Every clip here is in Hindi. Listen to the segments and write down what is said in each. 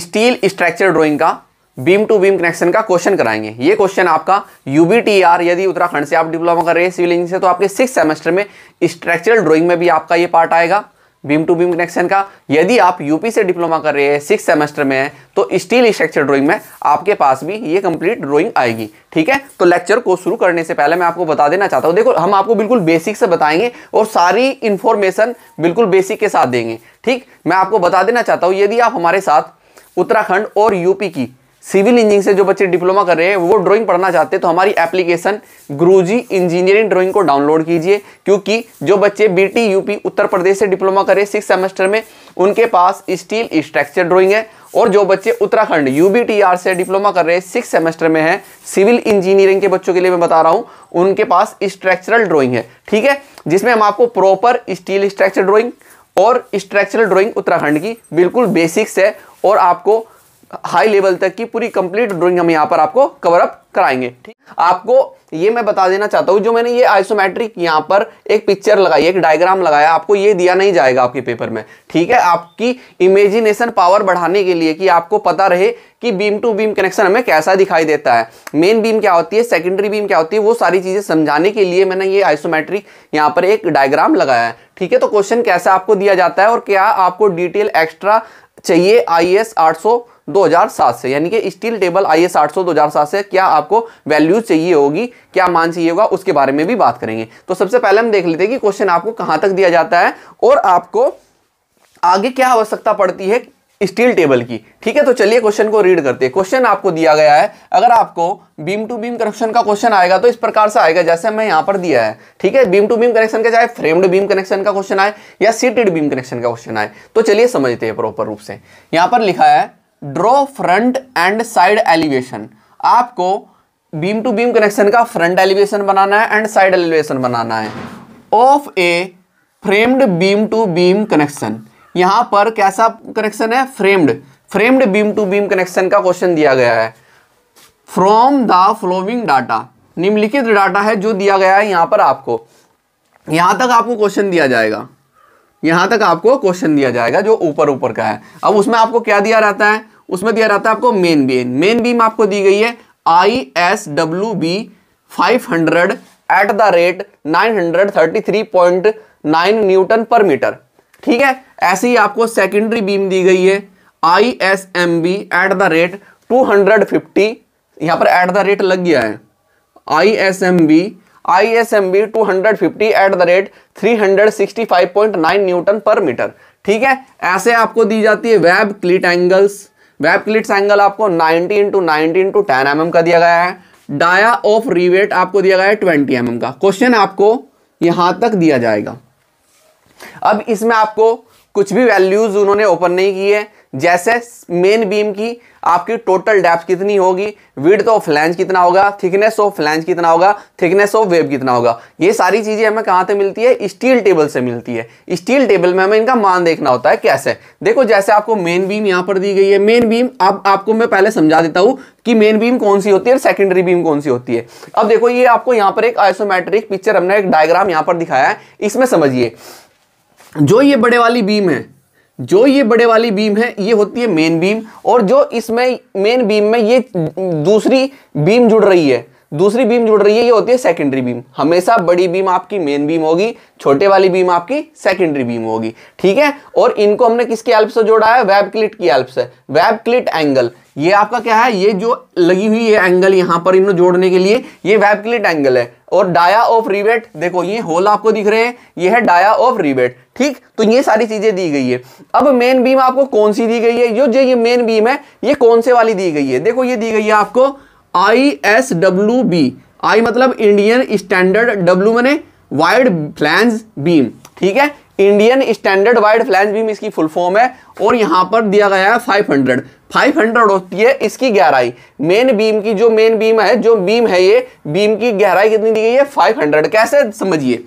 स्टील स्ट्रक्चर ड्राइंग का बीम टू बीम कनेक्शन का क्वेश्चन कराएंगे ये क्वेश्चन आपका यूबीटीआर यदि उत्तराखंड से आप डिप्लोमा कर रहे हैं सिविल इंजीनियर से तो आपके सिक्स सेमेस्टर में स्ट्रक्चरल ड्राइंग में भी आपका ये पार्ट आएगा बीम टू बीम कनेक्शन का यदि आप यूपी से डिप्लोमा कर रहे हैं सिक्स सेमेस्टर में है तो स्टील स्ट्रक्चर ड्रॉइंग में आपके पास भी ये कंप्लीट ड्रॉइंग आएगी ठीक है तो लेक्चर को शुरू करने से पहले मैं आपको बता देना चाहता हूँ देखो हम आपको बिल्कुल बेसिक से बताएंगे और सारी इन्फॉर्मेशन बिल्कुल बेसिक के साथ देंगे ठीक मैं आपको बता देना चाहता हूँ यदि आप हमारे साथ उत्तराखंड और यूपी की सिविल इंजीनियरिंग से जो बच्चे डिप्लोमा कर रहे हैं वो ड्राइंग पढ़ना चाहते हैं तो हमारी एप्लीकेशन गुरुजी इंजीनियरिंग ड्राइंग को डाउनलोड कीजिए क्योंकि जो बच्चे बीटी यूपी उत्तर प्रदेश से डिप्लोमा कर रहे हैं सिक्स सेमेस्टर में उनके पास स्टील स्ट्रक्चर ड्राइंग है और जो बच्चे उत्तराखंड यू से डिप्लोमा कर रहे हैं सिक्स सेमेस्टर में है सिविल इंजीनियरिंग के बच्चों के लिए मैं बता रहा हूँ उनके पास स्ट्रक्चरल ड्रॉइंग है ठीक है जिसमें हम आपको प्रॉपर स्टील स्ट्रक्चर ड्रॉइंग और स्ट्रक्चरल ड्रॉइंग उत्तराखंड की बिल्कुल बेसिक्स है और आपको हाई लेवल तक की पूरी कंप्लीट ड्राइंग हम यहाँ पर आपको कवर अप कराएंगे ठीक आपको ये मैं बता देना चाहता हूँ जो मैंने ये आइसोमेट्रिक यहाँ पर एक पिक्चर लगाई एक डायग्राम लगाया आपको ये दिया नहीं जाएगा आपके पेपर में ठीक है आपकी इमेजिनेशन पावर बढ़ाने के लिए कि आपको पता रहे कि बीम टू बीम कनेक्शन हमें कैसा दिखाई देता है मेन बीम क्या होती है सेकेंडरी बीम क्या होती है वो सारी चीज़ें समझाने के लिए मैंने ये आइसोमेट्रिक यहाँ पर एक डायग्राम लगाया है ठीक है तो क्वेश्चन कैसा आपको दिया जाता है और क्या आपको डिटेल एक्स्ट्रा चाहिए आई एस आठ सौ 2007 से यानी कि स्टील टेबल आई एस आठ से क्या आपको वैल्यू चाहिए होगी क्या मान चाहिए होगा उसके बारे में भी बात करेंगे तो सबसे पहले हम देख लेते हैं कि क्वेश्चन आपको कहां तक दिया जाता है और आपको आगे क्या आवश्यकता पड़ती है स्टील टेबल की ठीक है तो चलिए क्वेश्चन को रीड करते हैं क्वेश्चन आपको दिया गया है अगर आपको बीम टू बीम कनेक्शन का क्वेश्चन आएगा तो इस प्रकार से आएगा जैसे मैं यहां पर दिया है ठीक है बीम टू बीम कनेक्शन का चाहे फ्रेम्ड बीम कनेक्शन का क्वेश्चन आए या सीटेड बीम कनेक्शन का क्वेश्चन आए तो चलिए समझते हैं प्रॉपर रूप से यहाँ पर लिखा है draw front and side elevation आपको बीम टू बीम कनेक्शन का फ्रंट एलिवेशन बनाना है एंड साइड एलिवेशन बनाना है of a framed beam to beam connection यहां पर कैसा कनेक्शन है framed framed beam to beam connection का क्वेश्चन दिया गया है फ्रॉम द फ्लोविंग डाटा निम्नलिखित डाटा है जो दिया गया है यहां पर आपको यहां तक आपको क्वेश्चन दिया जाएगा यहां तक आपको क्वेश्चन दिया जाएगा जो ऊपर ऊपर का है अब उसमें आपको क्या दिया रहता है उसमें दिया रहता है आपको मेन बीम मेन बीम आपको दी गई है I S W B five hundred at the rate nine hundred thirty three point nine newton per metre ठीक है ऐसे ही आपको सेकेंडरी बीम दी गई है I S M B at the rate two hundred fifty यहाँ पर एट द रेट लग गया है I S M B I S M B two hundred fifty at the rate three hundred sixty five point nine newton per metre ठीक है ऐसे आपको दी जाती है web cleat angles web cleats angle आपको ninety into ninety into ten M M का दिया गया है डाया ऑफ रिवेट आपको दिया गया है ट्वेंटी एम एम का क्वेश्चन आपको यहाँ तक दिया जाएगा अब इसमें आपको कुछ भी वैल्यूज़ उन्होंने ओपन नहीं की है जैसे मेन बीम की आपकी टोटल डेप्थ कितनी होगी विड्थ ऑफ फ्लैंज कितना होगा थिकनेस ऑफ फ्लैंज कितना होगा थिकनेस ऑफ वेब कितना होगा ये सारी चीज़ें हमें कहां से मिलती है स्टील टेबल से मिलती है स्टील टेबल में हमें इनका मान देखना होता है कैसे देखो जैसे आपको मेन बीम यहां पर दी गई है मेन बीम अब आपको मैं पहले समझा देता हूं कि मेन बीम कौन सी होती है और सेकेंडरी बीम कौन सी होती है अब देखो ये आपको यहां पर एक आइसोमेट्रिक पिक्चर हमने एक डायग्राम यहां पर दिखाया है इसमें समझिए जो ये बड़े वाली बीम है जो ये बड़े वाली बीम है ये होती है मेन बीम और जो इसमें मेन बीम में ये दूसरी बीम जुड़ रही है दूसरी बीम जुड़ रही है ये होती है सेकेंडरी बीम हमेशा बड़ी बीम आपकी मेन बीम होगी छोटे वाली बीम आपकी सेकेंडरी बीम होगी ठीक है और इनको हमने किसके हेल्प से जोड़ा है वेब क्लिट की हेल्प से वेब क्लिट एंगल ये आपका क्या है ये जो लगी हुई है एंगल यहाँ पर इन्हें जोड़ने के लिए ये वेब क्लिट एंगल है और डाया ऑफ रिबेट देखो ये होल आपको दिख रहे हैं ये है डाया ऑफ रिबेट ठीक तो ये सारी चीजें दी गई है अब मेन बीम आपको कौन सी दी गई है जो जो ये मेन बीम है ये कौन से वाली दी गई है देखो ये दी गई है आपको I S W B I मतलब इंडियन स्टैंडर्ड डब्ल्यू मैंने वाइड फ्लैंस बीम ठीक है Indian standard wide flange beam इसकी फुल फॉर्म है और यहां पर दिया गया है 500 500 होती है इसकी गहराई मेन बीम की जो मेन बीम है जो बीम है ये बीम की गहराई कितनी दी गई है 500 कैसे समझिए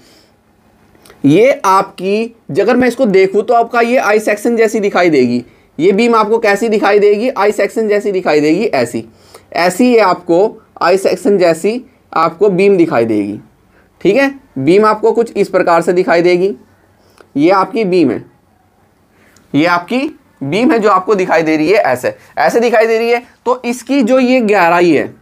ये आपकी अगर मैं इसको देखूं तो आपका ये आई सेक्शन जैसी दिखाई देगी ये बीम आपको कैसी दिखाई देगी आई सेक्शन जैसी दिखाई देगी ऐसी ऐसी ये आपको आई सेक्शन जैसी आपको बीम दिखाई देगी ठीक है बीम आपको कुछ इस प्रकार से दिखाई देगी ये आपकी बीम है ये आपकी बीम है जो आपको दिखाई दे रही है ऐसे ऐसे दिखाई दे रही है तो इसकी जो ये गहराई है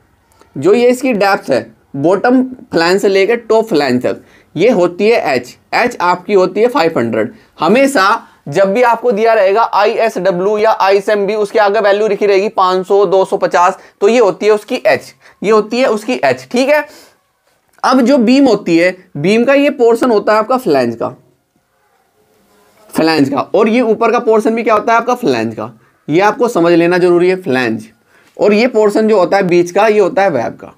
जो ये इसकी डेप्थ है बॉटम फ्लैन से लेकर टॉप फ्लैन तक ये होती है एच एच आपकी होती है 500 हमेशा जब भी आपको दिया रहेगा आई एस डब्ल्यू या आई एस एम बी उसके आगे वैल्यू लिखी रहेगी 500 250 तो ये होती है उसकी एच ये होती है उसकी एच ठीक है अब जो बीम होती है बीम का ये पोर्शन होता है आपका फ्लैंज का फ्लैंज का और ये ऊपर का पोर्शन भी क्या होता है आपका फ्लैंज का ये आपको समझ लेना जरूरी है फ्लैंज और ये पोर्शन जो होता है बीच का ये होता है वैब का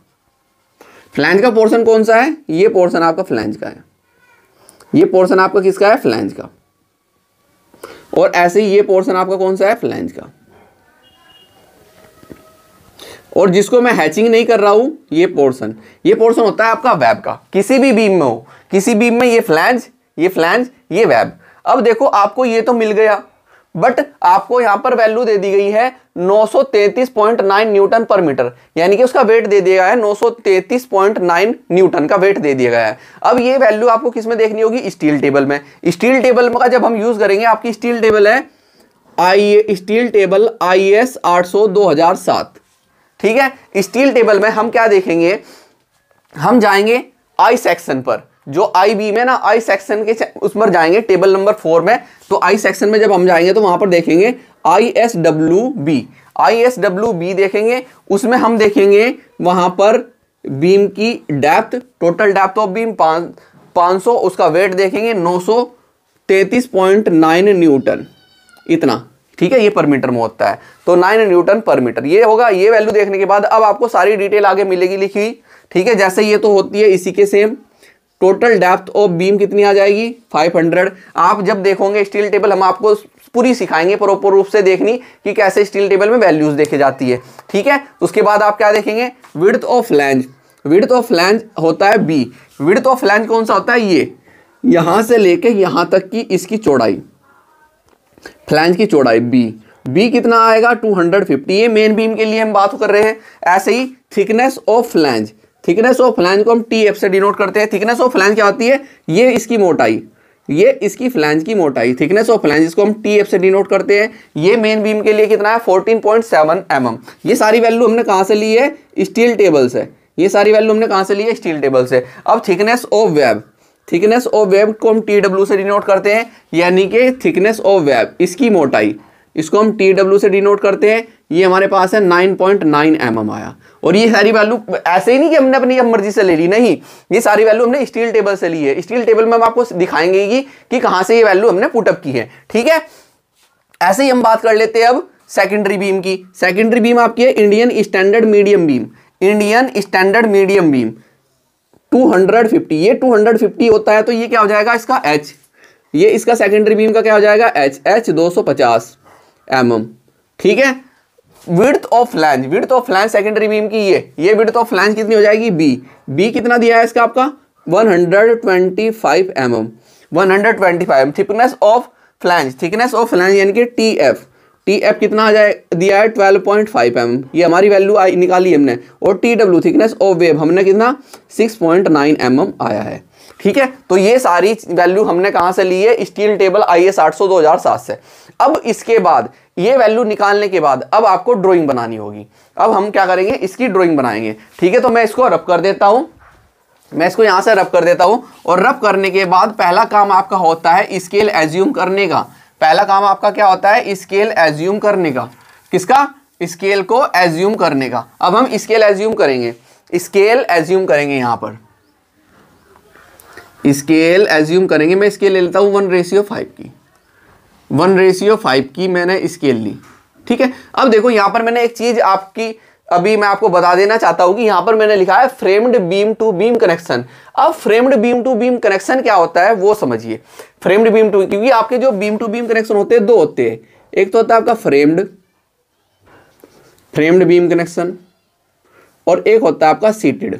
फ्लैंज का पोर्शन कौन सा है ये पोर्शन आपका फ्लैंज का है ये पोर्शन आपका किसका है फ्लैंज का और ऐसे ही ये पोर्शन आपका कौन सा है फ्लैंज का और जिसको मैं हैचिंग नहीं कर रहा हूं ये पोर्शन ये पोर्शन होता है आपका वैब का किसी भी बीम में हो किसी बीम में ये फ्लैंज ये फ्लैंज ये वैब अब देखो आपको ये तो मिल गया बट आपको यहां पर वैल्यू दे दी गई है 933.9 न्यूटन पर मीटर यानी कि उसका वेट दे दिया गया है 933.9 न्यूटन का वेट दे दिया गया है अब ये वैल्यू आपको किस में देखनी होगी स्टील टेबल में स्टील टेबल का जब हम यूज करेंगे आपकी स्टील टेबल है I steel table I S आठ सौ दो हजार सात ठीक है स्टील टेबल में हम क्या देखेंगे हम जाएंगे आई सेक्शन पर जो आई बी में ना आई सेक्शन के उस पर जाएंगे टेबल नंबर फोर में तो आई सेक्शन में जब हम जाएंगे तो वहां पर देखेंगे I S W B I S W B देखेंगे उसमें हम देखेंगे वहां पर बीम की depth total depth of beam पाँच सौ उसका वेट देखेंगे नौ सौ तैतीस पॉइंट नाइन न्यूटन इतना ठीक है ये पर मीटर में होता है तो नाइन न्यूटन पर मीटर ये होगा ये वैल्यू देखने के बाद अब आपको सारी डिटेल आगे मिलेगी लिखी ठीक है जैसे ये तो होती है इसी के same total depth of beam कितनी आ जाएगी 500 आप जब देखोगे स्टील टेबल हम आपको पूरी सिखाएंगे प्रॉपर रूप से देखनी कि कैसे स्टील टेबल में वैल्यूज देखी जाती है ठीक है उसके बाद आप क्या देखेंगे width of flange width of flange होता है बी विड्थ ऑफ लैंज कौन सा होता है ये यहां से लेके यहां तक की इसकी चौड़ाई फ्लैंज की चौड़ाई बी बी कितना आएगा 250 ये मेन बीम के लिए हम बात कर रहे हैं ऐसे ही thickness of flange thickness of flange को हम टी एफ से डिनोट करते हैं थिकनेस ऑफ फ्लैंज क्या होती है ये इसकी मोटाई ये इसकी फ्लैंज की मोटाई थिकनेस ऑफ फ्लैंज इसको हम टी एफ से डिनोट करते हैं ये मेन बीम के लिए कितना है fourteen point seven M M ये सारी वैल्यू हमने कहाँ से ली है स्टील टेबल से ये सारी वैल्यू हमने कहाँ से ली है स्टील टेबल से अब thickness of web thickness of web को हम टी डब्ल्यू से डिनोट करते हैं यानी कि थिकनेस ऑफ वेब इसकी मोटाई इसको हम टी डब्ल्यू से डिनोट करते हैं ये हमारे पास है nine point nine M M आया और ये सारी वैल्यू ऐसे ही नहीं कि हमने अपनी मर्जी से ले ली नहीं ये सारी वैल्यू हमने स्टील टेबल से ली है स्टील टेबल में हम आपको दिखाएंगे कि, कहां से ये वैल्यू हमने पुटअप की है ठीक है ऐसे ही हम बात कर लेते हैं अब सेकेंडरी बीम की सेकेंडरी बीम आपकी है Indian standard medium beam Indian standard medium beam 250 ये 250 होता है तो ये क्या हो जाएगा इसका एच ये इसका सेकेंडरी बीम का क्या हो जाएगा एच एच 250 एम एम ठीक है width of flange width of flange secondary beam की ये ये विड्थ ऑफ लैंज कितनी हो जाएगी बी बी कितना दिया है इसका आपका 125 hundred mm 125 thickness of flange thickness of flange यानी कि टी एफ टी एफ कितना आ जाए दिया है 12.5 पॉइंट mm. ये हमारी वैल्यू आई निकाली हमने और T W thickness of web हमने कितना 6.9 पॉइंट mm आया है ठीक है तो ये सारी वैल्यू हमने कहाँ से ली है स्टील टेबल आई एस आठ से अब इसके बाद ये वैल्यू निकालने के बाद अब आपको ड्रॉइंग बनानी होगी अब हम क्या करेंगे इसकी ड्रॉइंग बनाएंगे ठीक है तो मैं इसको रब कर देता हूँ मैं इसको यहाँ से रब कर देता हूँ और रब करने के बाद पहला काम आपका होता है स्केल एज्यूम करने का पहला काम आपका क्या होता है स्केल एज्यूम करने का किसका स्केल को एज्यूम करने का अब हम स्केल एज्यूम करेंगे स्केल एज्यूम करेंगे यहाँ पर स्केल एज्यूम करेंगे मैं स्केल ले लेता हूँ वन रेशियो फाइव की वन रेशियो फाइव की मैंने स्केल ली ठीक है अब देखो यहां पर मैंने एक चीज़ आपकी अभी मैं आपको बता देना चाहता हूँ कि यहां पर मैंने लिखा है framed beam to beam connection अब framed beam to beam connection क्या होता है वो समझिए फ्रेम्ड बीम टू क्योंकि आपके जो बीम टू बीम कनेक्शन होते हैं दो होते हैं एक तो होता है आपका फ्रेम्ड फ्रेम्ड बीम कनेक्शन और एक होता है आपका सीटेड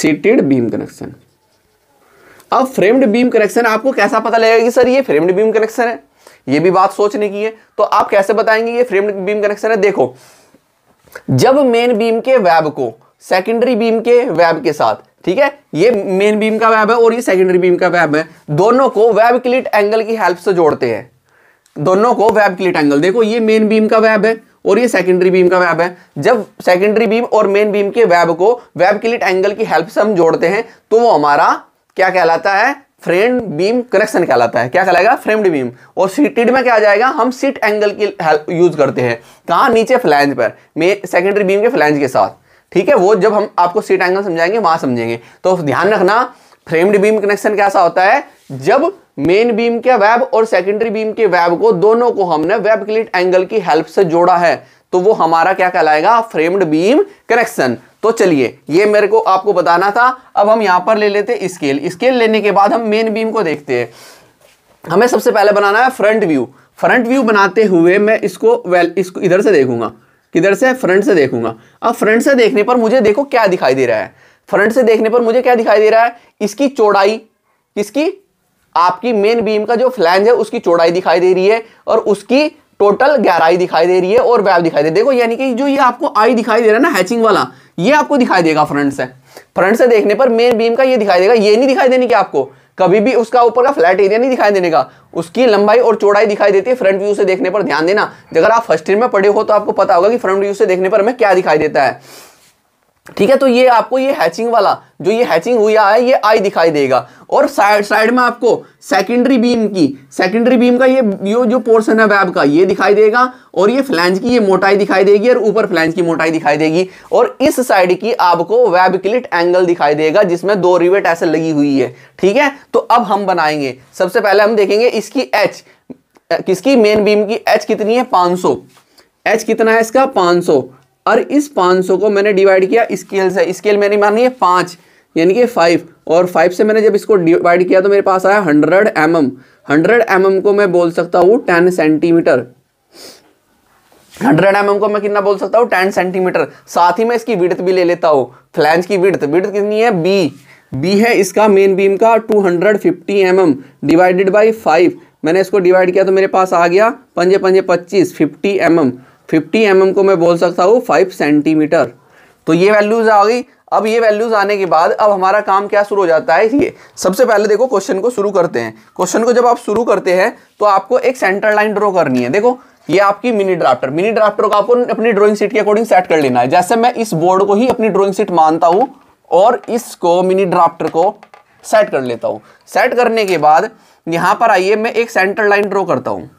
सीटेड बीम कनेक्शन अब फ्रेम्ड बीम कनेक्शन आपको कैसा पता लगेगा कि सर ये फ्रेम्ड बीम कनेक्शन है ये भी बात सोचने की है तो आप कैसे बताएंगे ये फ्रेम्ड बीम कनेक्शन है देखो जब मेन बीम के वैब को सेकेंडरी बीम के वैब के साथ ठीक है ये मेन बीम का वैब है और ये सेकेंडरी बीम का वैब है दोनों को वैब क्लिट एंगल की हेल्प से जोड़ते हैं दोनों को वैब क्लिट एंगल देखो ये मेन बीम का वैब है और ये सेकेंडरी बीम का वैब है जब सेकेंडरी बीम और मेन बीम के वैब को वैब क्लिट एंगल की हेल्प से हम जोड़ते हैं तो वो हमारा क्या कहलाता है फ्रेंड बीम कनेक्शन कहलाता है क्या कहलाएगा फ्रेम्ड बीम और सीटेड में क्या आ जाएगा हम सीट एंगल की यूज करते हैं कहाँ नीचे फ्लैंज पर मे सेकेंडरी बीम के फ्लैंज के साथ ठीक है वो जब हम आपको सीट एंगल समझाएंगे वहां समझेंगे तो ध्यान रखना फ्रेम्ड बीम कनेक्शन कैसा होता है जब मेन बीम के वेब और सेकेंडरी बीम के वेब को दोनों को हमने वेब क्लिट एंगल की हेल्प से जोड़ा है तो वो हमारा क्या कहलाएगा फ्रेम्ड बीम करेक्शन तो चलिए ये मेरे को आपको बताना था अब हम यहां पर ले लेते स्केल स्केल लेने के बाद हम मेन बीम को देखते हैं हमें सबसे पहले बनाना है फ्रंट व्यू फ्रंट व्यू बनाते हुए मैं इसको वेल इसको इधर से देखूंगा किधर से फ्रंट से देखूंगा अब फ्रंट से देखने पर मुझे देखो क्या दिखाई दे रहा है फ्रंट से देखने पर मुझे क्या दिखाई दे रहा है इसकी चौड़ाई किसकी आपकी मेन बीम का जो फ्लैंज है उसकी चौड़ाई दिखाई दे रही है और उसकी टोटल गहराई दिखाई दे रही है और वैब दिखाई दे देखो यानी कि जो ये आपको आई दिखाई दे रहा है ना हैचिंग वाला ये आपको दिखाई देगा फ्रंट से फ्रंट से देखने पर मेन बीम का ये दिखाई देगा ये नहीं दिखाई देने की आपको कभी भी उसका ऊपर का फ्लैट एरिया नहीं दिखाई देने का उसकी लंबाई और चौड़ाई दिखाई देती है फ्रंट व्यू से देखने पर ध्यान देना अगर आप फर्स्ट ईयर में पढ़े हो तो आपको पता होगा कि फ्रंट व्यू से देखने पर हमें क्या दिखाई देता है ठीक है तो ये आपको ये हैचिंग वाला जो ये हैचिंग हुआ है ये आई दिखाई देगा और साइड साइड में आपको सेकेंडरी बीम की सेकेंडरी बीम का ये यो जो पोर्शन है वेब का ये दिखाई देगा और ये फ्लैंज की ये मोटाई दिखाई देगी और ऊपर फ्लैंज की मोटाई दिखाई देगी और इस साइड की आपको वेब क्लिट एंगल दिखाई देगा जिसमें दो रिवेट ऐसे लगी हुई है ठीक है तो अब हम बनाएंगे सबसे पहले हम देखेंगे इसकी एच किसकी मेन बीम की एच कितनी है 500 एच कितना है इसका 500 और इस 500 को मैंने डिवाइड किया स्केल से स्केल मैंने मानी है पाँच यानी कि फाइव और फाइव से मैंने जब इसको डिवाइड किया तो मेरे पास आया hundred M M hundred M M को मैं बोल सकता हूँ ten centimetre hundred M M को मैं कितना बोल सकता हूँ टेन सेंटीमीटर साथ ही मैं इसकी विड़त भी ले लेता हूँ फ्लैंज की विड़त विड़त कितनी है बी बी है इसका मेन बीम का two hundred fifty M M divided by five मैंने इसको डिवाइड किया तो मेरे पास आ गया पंजे पंजे पच्चीस fifty M M fifty M को मैं बोल सकता हूँ फाइव सेंटीमीटर तो ये वैल्यूज़ आ गई अब ये वैल्यूज़ आने के बाद अब हमारा काम क्या शुरू हो जाता है ये सबसे पहले देखो क्वेश्चन को शुरू करते हैं क्वेश्चन को जब आप शुरू करते हैं तो आपको एक सेंटर लाइन ड्रॉ करनी है देखो ये आपकी मिनी ड्राफ्टर मिनी ड्राफ्टर को आपको अपनी ड्रॉइंग सीट के अकॉर्डिंग सेट कर लेना है जैसे मैं इस बोर्ड को ही अपनी ड्रॉइंग सीट मानता हूँ और इसको मिनी ड्राफ्टर को सेट कर लेता हूँ सेट करने के बाद यहाँ पर आइए मैं एक सेंटर लाइन ड्रॉ करता हूँ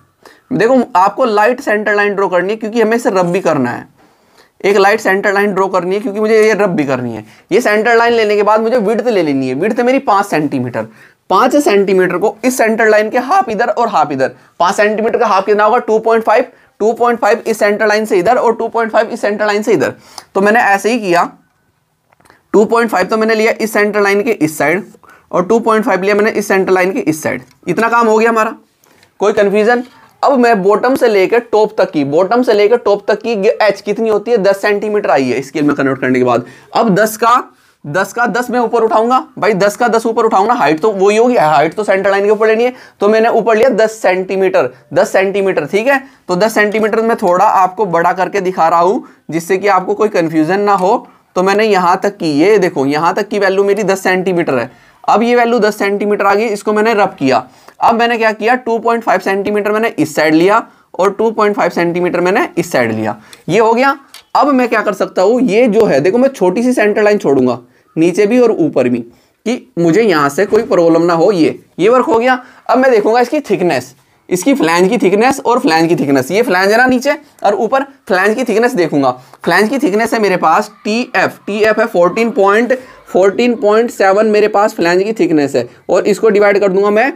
देखो आपको लाइट सेंटर लाइन ड्रॉ करनी है क्योंकि हमें इसे रब भी करना है एक लाइट सेंटर लाइन ड्रॉ करनी है क्योंकि मुझे ये रब भी करनी है ये सेंटर लाइन लेने के बाद मुझे विड्थ ले लेनी है विड्थ मेरी पांच सेंटीमीटर पांच सेंटीमीटर को इस सेंटर लाइन के हाफ इधर और हाफ इधर पांच सेंटीमीटर का हाफ कितना होगा two point five two point five इस सेंटर लाइन से इधर और टू पॉइंट फाइव इस सेंटर लाइन से इधर तो मैंने ऐसे ही किया टू पॉइंट फाइव तो मैंने लिया इस सेंटर लाइन के इस साइड और टू पॉइंट फाइव लिया मैंने इस सेंटर लाइन के इस साइड इतना काम हो गया हमारा कोई कंफ्यूजन अब मैं बॉटम से लेकर टॉप तक की बॉटम से लेकर टॉप तक की एच कितनी होती है दस सेंटीमीटर आई है स्केल में कन्वर्ट करने के बाद अब दस का दस का दस मैं ऊपर उठाऊंगा भाई दस का दस ऊपर उठाऊंगा हाइट तो वही होगी हाइट तो सेंटर लाइन के ऊपर लेनी है तो मैंने ऊपर लिया दस सेंटीमीटर दस सेंटीमीटर ठीक है तो दस सेंटीमीटर में थोड़ा आपको बड़ा करके दिखा रहा हूं जिससे कि आपको कोई कंफ्यूजन ना हो तो मैंने यहां तक की ये देखो यहां तक की वैल्यू मेरी दस सेंटीमीटर है अब ये वैल्यू दस सेंटीमीटर आ गई इसको मैंने रब किया अब मैंने क्या किया 2.5 सेंटीमीटर मैंने इस साइड लिया और 2.5 सेंटीमीटर मैंने इस साइड लिया ये हो गया अब मैं क्या कर सकता हूँ ये जो है देखो मैं छोटी सी सेंटर लाइन छोड़ूंगा नीचे भी और ऊपर भी कि मुझे यहाँ से कोई प्रॉब्लम ना हो ये ये वर्क हो गया अब मैं देखूंगा इसकी थिकनेस इसकी फ्लैंज की थिकनेस और फ्लैंज की थिकनेस ये फ्लैंज है ना नीचे और ऊपर फ्लैंज की थिकनेस देखूंगा फ्लैंज की थिकनेस है मेरे पास टी एफ टी एफ है fourteen point fourteen point seven मेरे पास फ्लैंज की थिकनेस है और इसको डिवाइड कर दूंगा मैं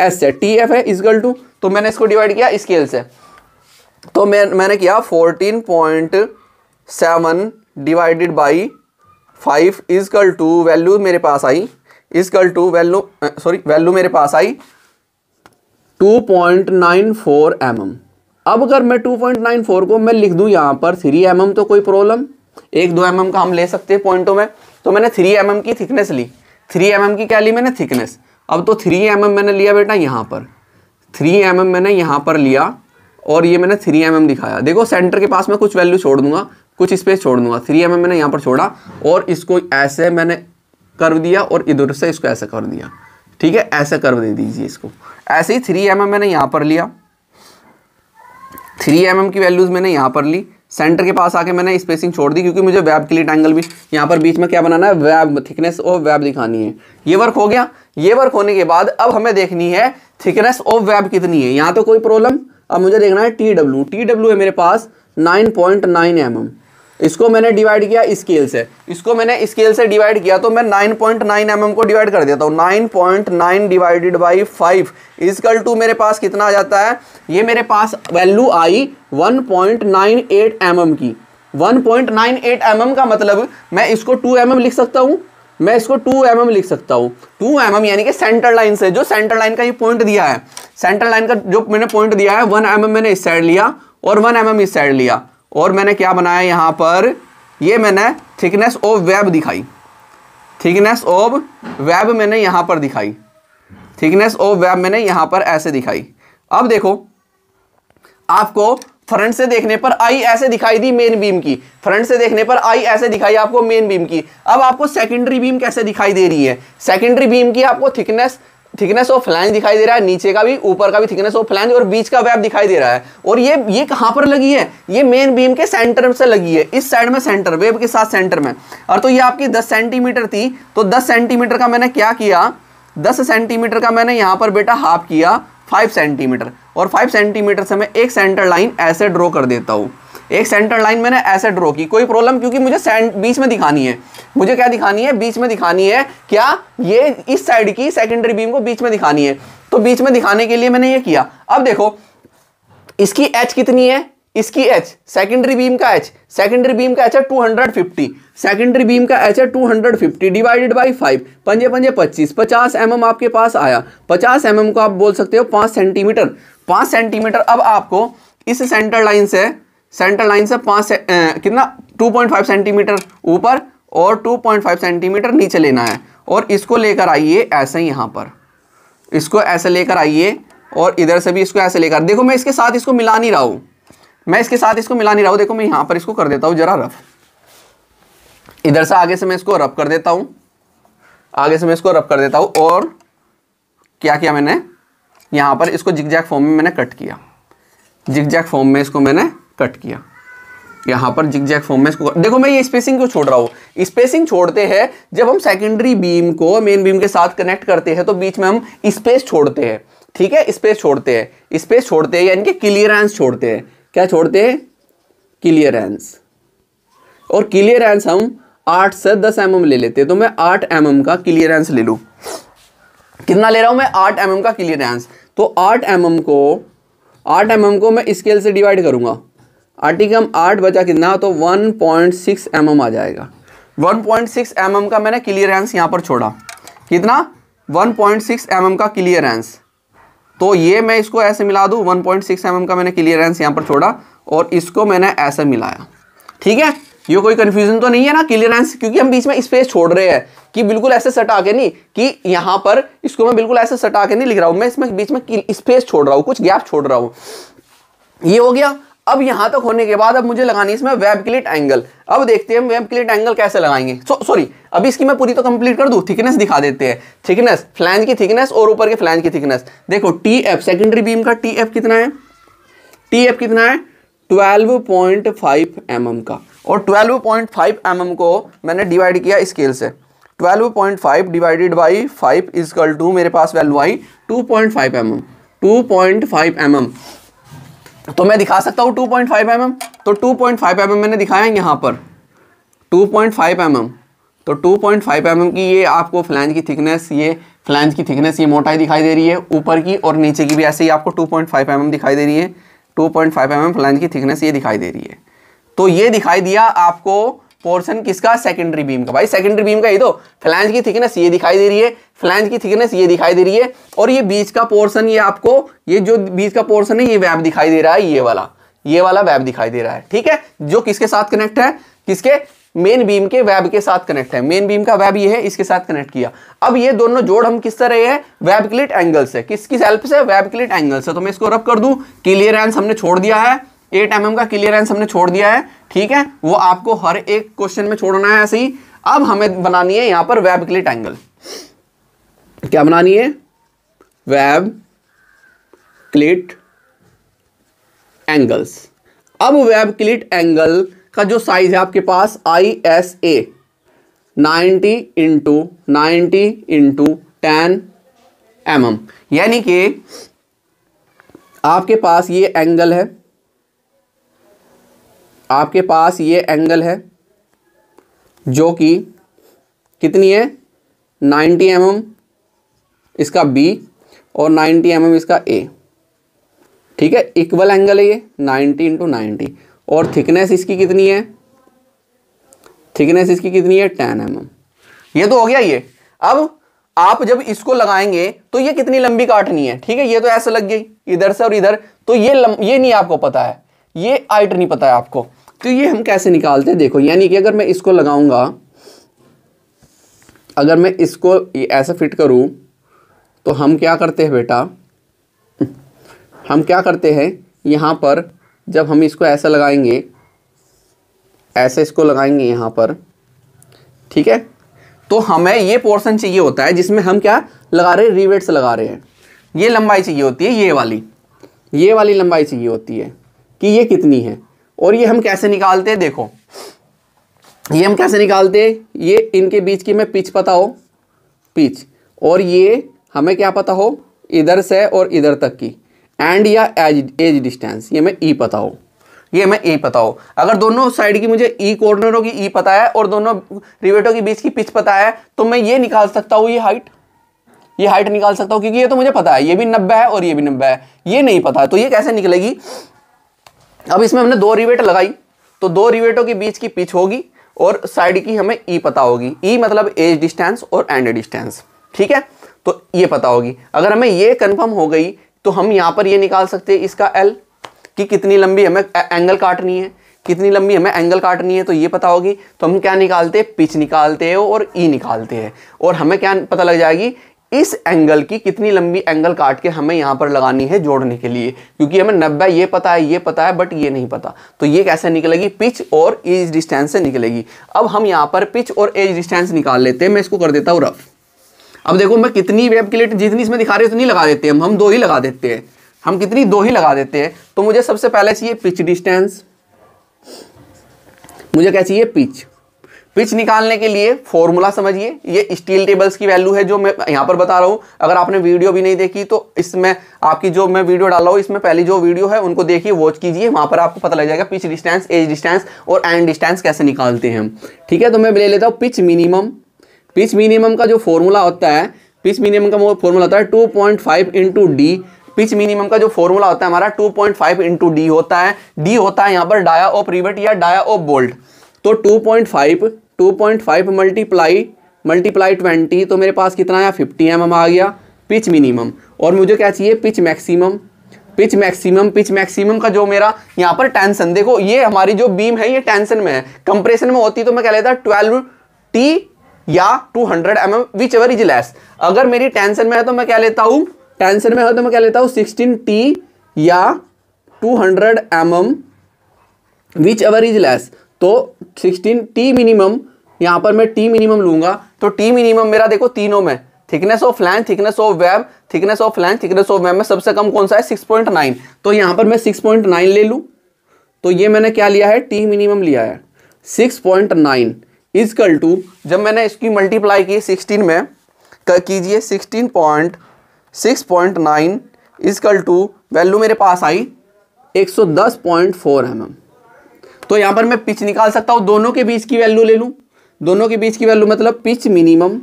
एस से टी एफ है इजकल टू तो मैंने इसको डिवाइड किया स्केल से तो मैं मैंने किया fourteen point seven divided by five is equal to value मेरे पास आई equal to value sorry value मेरे पास आई two point nine four M M अब अगर मैं टू पॉइंट नाइन फोर को मैं लिख दूँ यहाँ पर थ्री एम एम तो कोई प्रॉब्लम एक दो एम एम का हम ले सकते हैं पॉइंटों में तो मैंने थ्री एम एम की थिकनेस ली थ्री एम एम की क्या ली मैंने थिकनेस अब तो थ्री एम mm मैंने लिया बेटा यहाँ पर थ्री एम mm मैंने यहाँ पर लिया और ये मैंने थ्री एम mm दिखाया देखो सेंटर के पास मैं कुछ वैल्यू छोड़ दूंगा कुछ स्पेस छोड़ दूंगा थ्री एम mm मैंने यहाँ पर छोड़ा और इसको ऐसे मैंने कर दिया और इधर से इसको ऐसे कर दिया ठीक है ऐसे कर दे दीजिए इसको ऐसे ही थ्री एम mm मैंने यहाँ पर लिया थ्री एम mm की वैल्यूज़ मैंने यहाँ पर ली सेंटर के पास आके मैंने स्पेसिंग छोड़ दी क्योंकि मुझे वेब के लिए एंगल भी यहाँ पर बीच में क्या बनाना है वेब थिकनेस और वेब दिखानी है ये वर्क हो गया ये वर्क होने के बाद अब हमें देखनी है थिकनेस ऑफ वेब कितनी है यहाँ तो कोई प्रॉब्लम अब मुझे देखना है टी डब्ल्यू टी डब्ल्यू है मेरे पास nine point nine M M इसको मैंने डिवाइड किया स्केल से इसको मैंने स्केल से डिवाइड किया तो मैं 9.9 पॉइंट mm को डिवाइड कर देता हूँ 9.9 point divided by five is equal to मेरे पास कितना आ जाता है ये मेरे पास वैल्यू आई 1.98 पॉइंट mm की 1.98 पॉइंट mm का मतलब मैं इसको 2 एम mm लिख सकता हूँ मैं इसको टू एम mm लिख सकता हूँ टू एम mm यानी कि सेंटर लाइन से जो सेंटर लाइन का ये पॉइंट दिया है सेंटर लाइन का जो मैंने पॉइंट दिया है वन एम mm मैंने इस साइड लिया और वन एम mm इस साइड लिया और मैंने क्या बनाया यहाँ पर ये मैंने थिकनेस ऑफ वेब दिखाई थिकनेस ऑफ वेब मैंने यहाँ पर दिखाई थिकनेस ऑफ वेब मैंने यहाँ पर ऐसे दिखाई अब देखो आपको फ्रंट से देखने पर आई ऐसे दिखाई दी मेन बीम की फ्रंट से देखने पर आई ऐसे दिखाई आपको मेन बीम की अब आपको सेकेंडरी बीम कैसे दिखाई दे रही है सेकेंडरी बीम की आपको थिकनेस थिकनेस ऑफ फ्लैंज दिखाई दे रहा है नीचे का भी ऊपर का भी थिकनेस ऑफ फ्लैंज और बीच का वेब दिखाई दे रहा है और ये ये कहां पर लगी है ये मेन बीम के सेंटर से लगी है इस साइड में सेंटर वेब के साथ सेंटर में और तो ये आपकी 10 सेंटीमीटर थी तो 10 सेंटीमीटर का मैंने क्या किया 10 सेंटीमीटर का मैंने यहां पर बेटा हाफ किया फाइव सेंटीमीटर और फाइव सेंटीमीटर से मैं एक सेंटर लाइन ऐसे ड्रॉ कर देता हूँ एक सेंटर लाइन मैंने ऐसे ड्रॉ की कोई प्रॉब्लम क्योंकि मुझे सेंट बीच में दिखानी है मुझे क्या दिखानी है बीच में दिखानी है क्या ये इस साइड की सेकेंडरी बीम को बीच में दिखानी है तो बीच में दिखाने के लिए मैंने ये किया अब देखो इसकी एच कितनी है इसकी एच सेकेंडरी बीम का एच सेकेंडरी बीम का एच है two hundred fifty secondary beam का एच है two hundred fifty divided by five पंजे पंजे पच्चीस पचास एम mm आपके पास आया पचास एम mm को आप बोल सकते हो पाँच सेंटीमीटर पाँच सेंटीमीटर अब आपको इस सेंटर लाइन से सेंटर लाइन से पाँच कितना टू पॉइंट फाइव सेंटीमीटर ऊपर और टू पॉइंट फाइव सेंटीमीटर नीचे लेना है और इसको लेकर आइए ऐसे ही यहाँ पर इसको ऐसे लेकर आइए और इधर से भी इसको ऐसे लेकर देखो मैं इसके साथ इसको मिला नहीं रहा हूँ मैं इसके साथ इसको मिला नहीं रहा हूं देखो मैं यहाँ पर इसको कर देता हूँ जरा रफ इधर से आगे से मैं इसको रब कर देता हूँ आगे से मैं इसको रब कर देता हूँ और क्या किया मैंने यहां पर इसको जिगजैग फॉर्म में मैंने कट किया जिगजैग फॉर्म में इसको मैंने कट किया यहाँ पर जिगजैग फॉर्म में इसको देखो मैं ये स्पेसिंग क्यों छोड़ रहा हूँ स्पेसिंग छोड़ते हैं जब हम सेकेंडरी बीम को मेन बीम के साथ कनेक्ट करते हैं तो बीच में हम स्पेस छोड़ते हैं ठीक है स्पेस छोड़ते हैं स्पेस छोड़ते हैं यानी कि क्लियरेंस छोड़ते हैं क्या छोड़ते क्लियरेंस और क्लियरेंस हम आठ से दस एम mm ले लेते हैं तो मैं आठ एम mm का क्लियरेंस ले लूँ कितना ले रहा हूँ मैं आठ एम mm का क्लियरेंस तो आठ एम mm को आठ एम mm को मैं स्केल से डिवाइड करूँगा आर्टिकम आठ बचा कितना तो one point six M M आ जाएगा one point six M M का मैंने क्लियरेंस यहाँ पर छोड़ा कितना one point six M M का क्लियरेंस तो ये मैं इसको ऐसे मिला दूँ one point six M M का मैंने क्लियरेंस यहाँ पर छोड़ा और इसको मैंने ऐसे मिलाया ठीक है ये कोई कन्फ्यूजन तो नहीं है ना क्लियरेंस क्योंकि हम बीच में स्पेस छोड़ रहे हैं कि बिल्कुल ऐसे सटा के नहीं कि यहाँ पर इसको मैं बिल्कुल ऐसे सटा के नहीं लिख रहा हूँ मैं इसमें बीच में स्पेस छोड़ रहा हूँ कुछ गैप छोड़ रहा हूँ ये हो गया अब यहां तक होने के बाद अब मुझे लगानी इसमें वेब क्लिट एंगल अब देखते हैं वेब क्लिट एंगल कैसे लगाएंगे सॉरी so, अभी इसकी मैं पूरी तो कंप्लीट कर दू थिकनेस दिखा देते हैं थिकनेस फ्लैंज की थिकनेस और ऊपर के फ्लैंज की थिकनेस देखो टी एफ सेकेंडरी बीम का टी एफ कितना है टी एफ कितना है 12.5 पॉइंट mm का और 12.5 पॉइंट mm को मैंने डिवाइड किया स्केल से 12.5 divided by five is equal to मेरे पास वैल्यू आई 2.5 point five M M two point five M M तो मैं दिखा सकता हूँ 2.5 पॉइंट mm, तो 2.5 पॉइंट mm मैंने दिखाया है यहाँ पर 2.5 पॉइंट mm, तो 2.5 पॉइंट mm की ये आपको फ्लैंज की थिकनेस ये फ्लैंज की थिकनेस ये मोटाई दिखाई दे रही है ऊपर की और नीचे की भी ऐसे ही आपको 2.5 पॉइंट mm दिखाई दे रही है 2.5 पॉइंट mm फ्लैंज की थिकनेस ये दिखाई दे रही है तो ये दिखाई दिया आपको पोर्शन किसका सेकेंडरी बीम का भाई सेकेंडरी बीम का ये तो फ्लैंज की थिकनेस ये दिखाई दे रही है फ्लैंज की थिकनेस ये दिखाई दे रही है और ये बीच का पोर्शन ये आपको ये जो बीच का पोर्शन है ये वैब दिखाई दे रहा है ये वाला ये वाला वैब दिखाई दे रहा है ठीक है जो किसके साथ कनेक्ट है किसके मेन बीम के वेब के साथ कनेक्ट है मेन बीम का वेब ये है इसके साथ कनेक्ट किया अब ये दोनों जोड़ हम किस तरह है वेब क्लिट एंगल से किस किस हेल्प से वेब क्लिट एंगल से तो मैं इसको रब कर दूं एंस हमने छोड़ दिया है एट एम mm का क्लियरेंस हमने छोड़ दिया है ठीक है वो आपको हर एक क्वेश्चन में छोड़ना है ऐसे ही अब हमें बनानी है यहां पर वेब के लिए क्या बनानी है वेब क्लिट एंगल्स अब वेब क्लिट एंगल का जो साइज है आपके पास I S A ninety into ninety into ten M M यानी कि आपके पास ये एंगल है आपके पास ये एंगल है जो कि कितनी है 90 एम mm इसका बी और 90 एम mm इसका ए ठीक है इक्वल एंगल है ये 90 इंटू नाइन्टी और थिकनेस इसकी कितनी है थिकनेस इसकी कितनी है 10 एम mm ये तो हो गया ये अब आप जब इसको लगाएंगे तो ये कितनी लंबी काटनी है ठीक है ये तो ऐसे लग गई इधर से और इधर तो ये लंब, ये नहीं आपको पता है ये आइट नहीं पता है आपको तो ये हम कैसे निकालते हैं देखो यानी कि अगर मैं इसको लगाऊंगा अगर मैं इसको ऐसा फिट करूं तो हम क्या करते हैं बेटा हम क्या करते हैं यहाँ पर जब हम इसको ऐसा लगाएंगे ऐसे इसको लगाएंगे यहाँ पर ठीक है तो हमें ये पोर्शन चाहिए होता है जिसमें हम क्या लगा रहे हैं रिवेट्स लगा रहे हैं ये लंबाई चाहिए होती है ये वाली ये वाली लंबाई चाहिए होती है कि ये कितनी है और ये हम कैसे निकालते हैं देखो ये हम कैसे निकालते हैं ये इनके बीच की हमें पिच पता हो पिच और ये हमें क्या पता हो इधर से और इधर तक की एंड या एज एज डिस्टेंस ये हमें ई पता हो ये हमें ए पता हो अगर दोनों साइड की मुझे ई कॉर्नरों की ई पता है और दोनों रिवेटों के बीच की पिच पता है तो मैं ये निकाल सकता हूँ ये हाइट ये हाइट निकाल सकता हूँ क्योंकि ये तो मुझे पता है ये भी नब्बे है और ये भी नब्बे है ये नहीं पता है तो ये कैसे निकलेगी अब इसमें हमने दो रिवेट लगाई तो दो रिवेटों के बीच की पिच होगी और साइड की हमें ई e पता होगी ई e मतलब एज डिस्टेंस और एंड डिस्टेंस ठीक है तो ये पता होगी अगर हमें ये कंफर्म हो गई तो हम यहाँ पर ये निकाल सकते हैं इसका एल कि कितनी लंबी हमें एंगल काटनी है कितनी लंबी हमें एंगल काटनी है तो ये पता होगी तो हम क्या निकालते हैं पिच निकालते हैं और ई e निकालते हैं और हमें क्या पता लग जाएगी इस एंगल की कितनी लंबी एंगल काट के हमें यहाँ पर लगानी है जोड़ने के लिए क्योंकि हमें नब्बे ये पता है ये पता है बट ये नहीं पता तो ये कैसे निकलेगी पिच और एज डिस्टेंस से निकलेगी अब हम यहाँ पर पिच और एज डिस्टेंस निकाल लेते हैं मैं इसको कर देता हूँ रफ अब देखो मैं कितनी वेब के जितनी इसमें दिखा रही है उतनी लगा देते हैं हम दो ही लगा देते हैं हम कितनी दो ही लगा देते हैं तो मुझे सबसे पहले चाहिए पिच डिस्टेंस मुझे क्या चाहिए पिच पिच निकालने के लिए फॉर्मूला समझिए ये स्टील टेबल्स की वैल्यू है जो मैं यहाँ पर बता रहा हूँ अगर आपने वीडियो भी नहीं देखी तो इसमें आपकी जो मैं वीडियो डाल रहा हूँ इसमें पहली जो वीडियो है उनको देखिए वॉच कीजिए वहाँ पर आपको पता लग जाएगा पिच डिस्टेंस एज डिस्टेंस और एंड डिस्टेंस कैसे निकालते हैं ठीक है तो मैं ले लेता हूँ पिच मिनिमम पिच मिनिमम का जो फॉर्मूला होता है पिच मिनिमम का फॉर्मूला होता है two point five into D pitch minimum का जो फॉर्मूला होता है हमारा 2.5 पॉइंट फाइव इंटू डी होता है डी होता है यहाँ पर डाया ऑफ रिवेट या डाया ऑफ बोल्ट तो 2.5 two point five multiply multiply twenty तो मेरे पास कितना आया फिफ्टी एम mm आ गया पिच मिनिमम और मुझे क्या चाहिए pitch maximum pitch maximum pitch maximum का जो मेरा यहाँ पर टेंशन देखो ये हमारी जो बीम है ये टेंशन में है कंप्रेशन में होती तो मैं कह लेता ट्वेल्व टी या two hundred M M whichever is less अगर मेरी टेंशन में है तो मैं क्या लेता हूँ टेंशन में है तो मैं क्या लेता हूँ सिक्सटीन टी या two hundred M M whichever is less तो सिक्सटीन टी मिनिमम यहाँ पर मैं टी मिनिमम लूंगा तो टी मिनिमम मेरा देखो तीनों में thickness of line thickness of web thickness of line thickness of web में सबसे कम कौन सा है सिक्स पॉइंट नाइन तो यहाँ पर मैं सिक्स पॉइंट नाइन ले लूँ तो ये मैंने क्या लिया है टी मिनिमम लिया है six point nine equal to जब मैंने इसकी मल्टीप्लाई की सिक्सटीन में कीजिए sixteen point six point nine equal to value मेरे पास आई एक सौ दस पॉइंट फोर है मैम तो यहां पर मैं पिच निकाल सकता हूँ दोनों के बीच की वैल्यू ले लूँ दोनों के बीच की वैल्यू मतलब पिच मिनिमम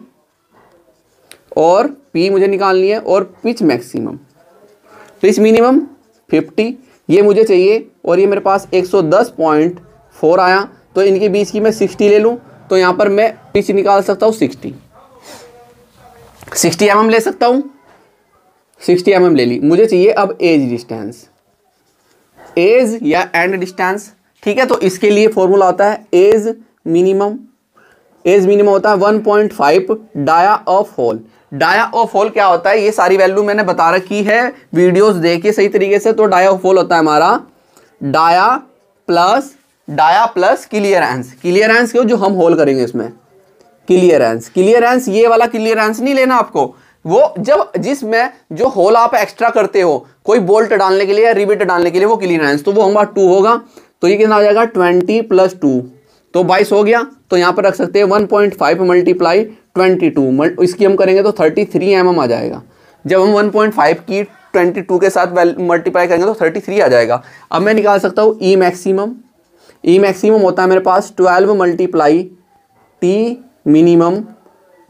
और पी मुझे निकालनी है और पिच मैक्सिमम पिच मिनिमम 50 ये मुझे चाहिए और ये मेरे पास 110.4 आया तो इनके बीच की मैं 60 ले लूँ तो यहां पर मैं पिच निकाल सकता हूँ 60 सिक्सटी एम एम ले सकता हूँ 60 एम mm ले ली मुझे चाहिए अब एज डिस्टेंस एज या एंड डिस्टेंस ठीक है तो इसके लिए फॉर्मूला होता है एज मिनिमम एज मिनिमम होता है 1.5 dia of hole dia of hole क्या होता है ये सारी वैल्यू मैंने बता रखी है वीडियोस देखिए सही तरीके से तो डाया ऑफ होल होता है हमारा dia plus dia plus clearance clearance क्यों जो हम होल करेंगे इसमें क्लियरेंस क्लियरेंस ये वाला क्लियरेंस नहीं लेना आपको वो जब जिसमें जो होल आप एक्स्ट्रा करते हो कोई बोल्ट डालने के लिए या रिबिट डालने के लिए वो क्लियरेंस तो वो हमारा टू होगा तो ये कितना आ जाएगा ट्वेंटी प्लस टू तो बाईस हो गया तो यहाँ पर रख सकते हैं one point five multiply twenty two इसकी हम करेंगे तो थर्टी थ्री एम एम आ जाएगा जब हम वन पॉइंट फाइव की ट्वेंटी टू के साथ मल्टीप्लाई करेंगे तो थर्टी थ्री आ जाएगा अब मैं निकाल सकता हूँ ई मैक्सिमम ई मैक्सिमम होता है मेरे पास twelve multiply T minimum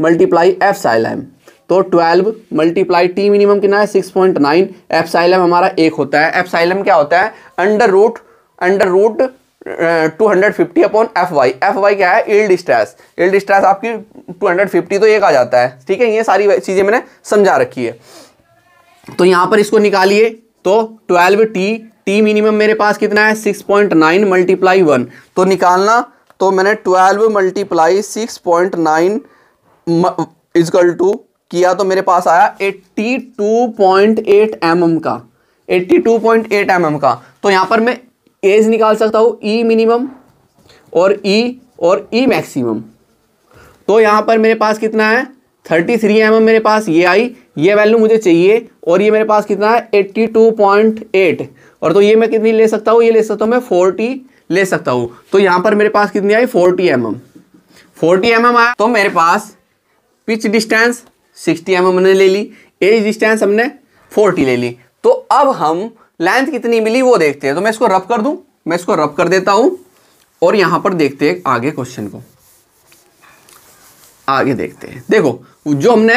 multiply epsilon तो ट्वेल्व मल्टीप्लाई टी मिनिमम कितना है six point nine epsilon हमारा एक होता है एफ साइलम क्या होता है under root under root two hundred fifty upon F Y F Y क्या है इल्ड स्ट्रेस इल्ड स्ट्रेस आपकी टू हंड्रेड फिफ्टी तो एक आ जाता है ठीक है ये सारी चीज़ें मैंने समझा रखी है तो यहाँ पर इसको निकालिए तो ट्वेल्व टी टी मिनिमम मेरे पास कितना है six point nine multiply one तो निकालना तो मैंने twelve multiply six point nine equal to किया तो मेरे पास आया eighty two point eight M M का eighty two point eight M M का तो यहाँ पर मैं एज निकाल सकता हूँ ई e मिनिमम और ई e और ई e मैक्सिमम तो यहाँ पर मेरे पास कितना है थर्टी थ्री एम मेरे पास ये आई ये वैल्यू मुझे चाहिए और ये मेरे पास कितना है एट्टी टू पॉइंट एट और तो ये मैं कितनी ले सकता हूँ ये ले सकता हूँ मैं फोर्टी ले सकता हूँ तो यहाँ पर मेरे पास कितनी आई forty M M forty M M आया तो मेरे पास pitch distance sixty M M हमने ले ली एज डिस्टेंस हमने फोर्टी ले ली तो अब हम लेंथ कितनी मिली वो देखते हैं तो मैं इसको रब कर दूं मैं इसको रब कर देता हूं और यहां पर देखते हैं आगे क्वेश्चन को आगे देखते हैं देखो जो हमने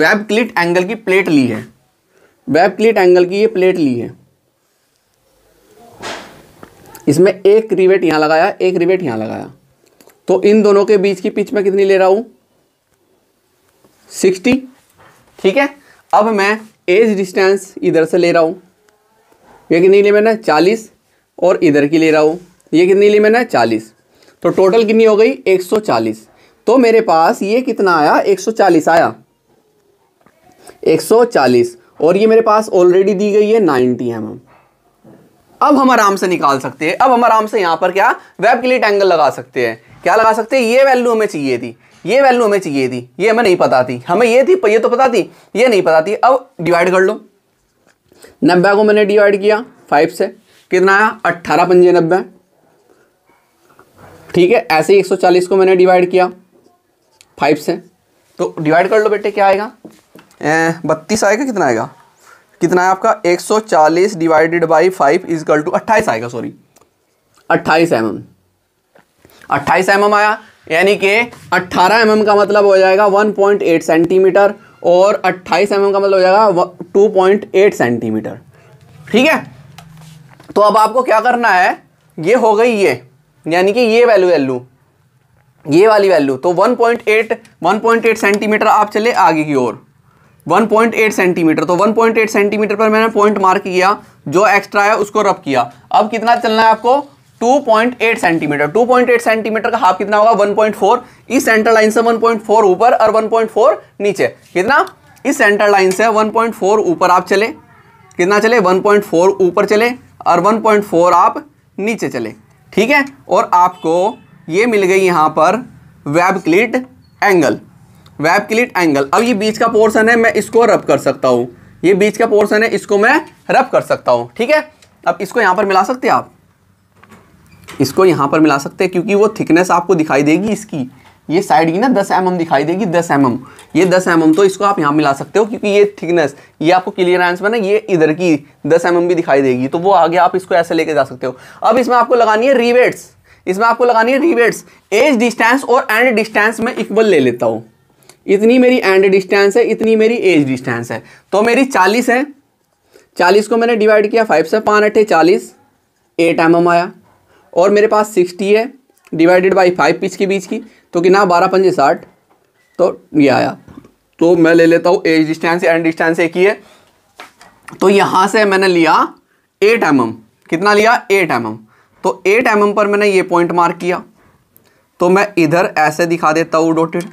वेब क्लिट एंगल की प्लेट ली है वेब क्लिट एंगल की ये प्लेट ली है इसमें एक रिवेट यहां लगाया एक रिवेट यहां लगाया तो इन दोनों के बीच की पिच में कितनी ले रहा हूं सिक्सटी ठीक है अब मैं एज डिस्टेंस इधर से ले रहा हूं ये कितनी ली मैंने चालीस और इधर की ले रहा हूँ ये कितनी ली मैंने चालीस तो टोटल कितनी हो गई एक सौ चालीस तो मेरे पास ये कितना आया एक सौ चालीस आया एक सौ चालीस और ये मेरे पास ऑलरेडी दी गई है नाइन्टी एम अब हम आराम से निकाल सकते हैं अब हम आराम से यहाँ पर क्या वेब के लिए एंगल लगा सकते हैं क्या लगा सकते हैं ये वैल्यू हमें चाहिए थी ये वैल्यू हमें चाहिए थी ये हमें नहीं पता थी हमें ये थी ये तो पता थी ये नहीं पता थी अब डिवाइड कर लो नब्बे को मैंने डिवाइड किया फाइव से कितना आया अट्ठारह पंजे नब्बे ठीक है ऐसे ही एक सौ चालीस को मैंने डिवाइड किया फाइव से तो डिवाइड कर लो बेटे क्या आएगा बत्तीस आएगा कितना आएगा कितना है आपका एक सौ चालीस divided by five is equal to अट्ठाईस आएगा सॉरी अट्ठाईस एम एम अट्ठाईस एम एम आया यानी कि अट्ठारह एम का मतलब हो जाएगा एट सेंटीमीटर और 28 एम mm का मतलब हो जाएगा 2.8 सेंटीमीटर ठीक है तो अब आपको क्या करना है ये हो गई ये यानी कि ये वैल्यू वैल्यू ये वाली वैल्यू तो 1.8 1.8 सेंटीमीटर आप चले आगे की ओर 1.8 सेंटीमीटर तो 1.8 सेंटीमीटर पर मैंने पॉइंट मार्क किया जो एक्स्ट्रा है उसको रब किया अब कितना चलना है आपको 2.8 सेंटीमीटर 2.8 सेंटीमीटर का हाफ कितना होगा 1.4 इस सेंटर लाइन से 1.4 ऊपर और 1.4 नीचे कितना इस सेंटर लाइन से 1.4 ऊपर आप चले कितना चले 1.4 ऊपर चले और 1.4 आप नीचे चले ठीक है और आपको ये मिल गई यहाँ पर web cleat angle web cleat angle अब ये बीच का पोर्सन है मैं इसको रब कर सकता हूँ ये बीच का पोर्सन है इसको मैं रब कर सकता हूँ ठीक है अब इसको यहाँ पर मिला सकते हैं आप इसको यहाँ पर मिला सकते हैं क्योंकि वो थिकनेस आपको दिखाई देगी इसकी ये साइड की ना दस एम mm दिखाई देगी दस एम mm. ये दस एम mm, तो इसको आप यहाँ मिला सकते हो क्योंकि ये थिकनेस ये आपको क्लियर आंसर ना ये इधर की दस एम mm भी दिखाई देगी तो वो आगे आप इसको ऐसे लेके जा सकते हो अब इसमें आपको लगानी है रिवेट्स इसमें आपको लगानी है रिवेट्स एज डिस्टेंस और एंड डिस्टेंस में इक्वल ले लेता हूँ इतनी मेरी एंड डिस्टेंस है इतनी मेरी एज डिस्टेंस है तो मेरी चालीस है चालीस को मैंने डिवाइड किया फाइव से पाँच अट्ठे चालीस एट एम mm आया और मेरे पास सिक्सटी है डिवाइडेड बाई फाइव पिच के बीच की तो कितना बारह पंजे साठ तो ये आया तो मैं ले लेता हूँ एज डिस्टेंस एंड डिस्टेंस एक ही है तो यहाँ से मैंने लिया एट एम mm. कितना लिया एट एम mm. तो एट एम mm पर मैंने ये पॉइंट मार्क किया तो मैं इधर ऐसे दिखा देता हूँ डोटेड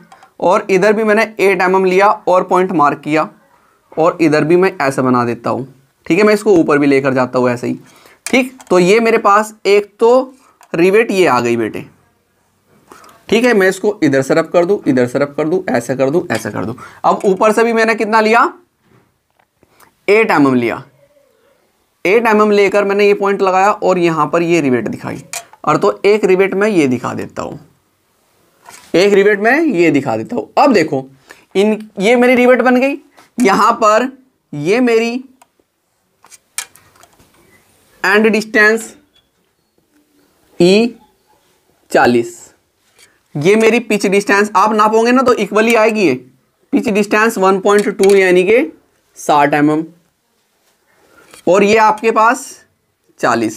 और इधर भी मैंने एट एम mm लिया और पॉइंट मार्क किया और इधर भी मैं ऐसे बना देता हूँ ठीक है मैं इसको ऊपर भी लेकर जाता हूँ ऐसे ही ठीक तो ये मेरे पास एक तो रिवेट ये आ गई बेटे ठीक है मैं इसको इधर सरप कर दू इधर सरप कर दू ऐसा कर दू ऐसा कर दू अब ऊपर से भी मैंने कितना लिया एट एम mm लिया एट एम mm लेकर मैंने ये पॉइंट लगाया और यहां पर ये रिवेट दिखाई और तो एक रिवेट में ये दिखा देता हूं एक रिवेट में ये दिखा देता हूं अब देखो इन ये मेरी रिवेट बन गई यहां पर ये मेरी एंड डिस्टेंस ई चालीस ये मेरी पिच डिस्टेंस आप नापोगे ना तो इक्वली आएगी ये पिच डिस्टेंस 1.2 यानी कि 60 एम और ये आपके पास 40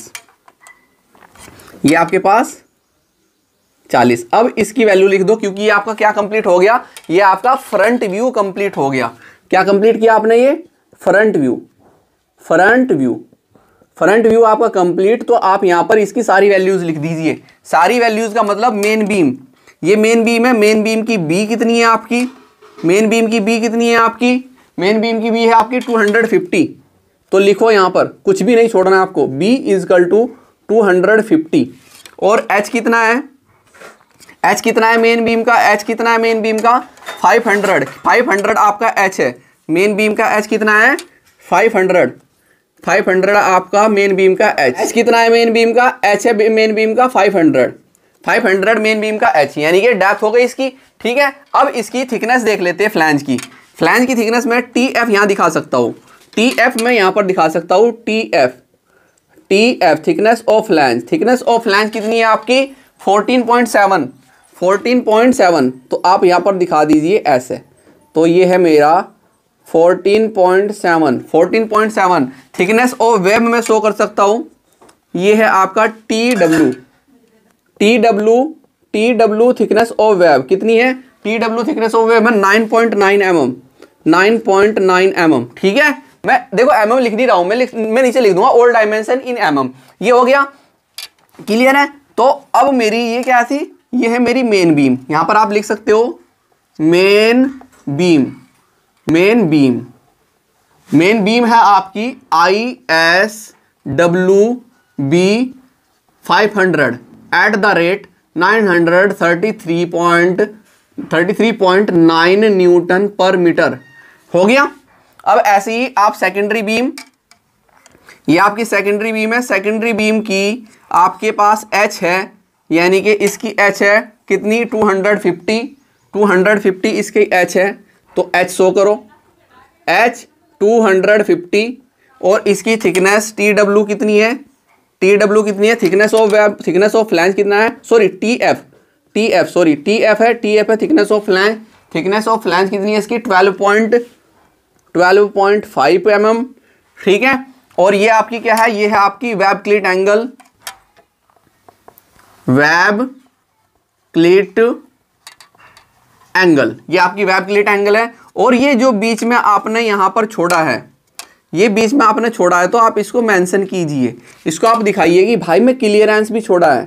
ये आपके पास 40 अब इसकी वैल्यू लिख दो क्योंकि ये आपका क्या कंप्लीट हो गया ये आपका फ्रंट व्यू कंप्लीट हो गया क्या कंप्लीट किया आपने ये front view front view front view आपका कंप्लीट तो आप यहाँ पर इसकी सारी वैल्यूज़ लिख दीजिए सारी वैल्यूज़ का मतलब मेन बीम ये मेन बीम है मेन बीम की बी कितनी है आपकी मेन बीम की बी कितनी है आपकी मेन बीम की बी है आपकी 250 तो लिखो यहाँ पर कुछ भी नहीं छोड़ना आपको बी इजकल टू टू और एच कितना है एच कितना है मेन बीम का एच कितना है मेन बीम का 500 500 आपका एच है मेन बीम का एच कितना है 500 फाइव हंड्रेड आपका मेन बीम का एच कितना है मेन बीम का एच है मेन बीम का five hundred five hundred main beam का एच यानी कि डेप्थ हो गई इसकी ठीक है अब इसकी थिकनेस देख लेते हैं फ्लैंज की फ्लैंज की थिकनेस मैं टी एफ यहाँ दिखा सकता हूँ टी एफ मैं यहाँ पर दिखा सकता हूँ T F T F thickness of flange thickness of flange कितनी है आपकी fourteen point seven fourteen point seven तो आप यहाँ पर दिखा दीजिए ऐसे तो ये है मेरा 14.7 14.7 थिकनेस ऑफ वेब में शो कर सकता हूं ये है आपका T W T W T W thickness of web कितनी है T W thickness of web है nine point nine M M nine point nine M M ठीक है मैं देखो एम एम लिख नहीं रहा हूं मैं लिख मैं नीचे लिख दूंगा old dimension in M M ये हो गया क्लियर है तो अब मेरी ये क्या थी ये है मेरी मेन बीम यहां पर आप लिख सकते हो main beam main beam main beam है आपकी I S W B five hundred at the rate nine hundred thirty three point thirty three point nine newton per metre हो गया अब ऐसे ही आप सेकेंडरी बीम ये आपकी सेकेंडरी बीम है सेकेंडरी बीम की आपके पास एच है यानी कि इसकी एच है कितनी two hundred fifty two hundred fifty इसकी एच है तो एच सो करो एच टू हंड्रेड फिफ्टी और इसकी थिकनेस टी डब्ल्यू कितनी है टी डब्ल्यू कितनी है thickness of web thickness of flange कितना है sorry T F T F sorry T F है टी एफ है thickness of flange thickness of flange कितनी है इसकी twelve point twelve point five M M ठीक है और ये आपकी क्या है ये है आपकी web cleat angle web cleat angle ये आपकी वेब क्लिट एंगल है और ये जो बीच में आपने यहाँ पर छोड़ा है ये बीच में आपने छोड़ा है तो आप इसको मेंशन कीजिए इसको आप दिखाइए कि भाई मैं क्लियरेंस भी छोड़ा है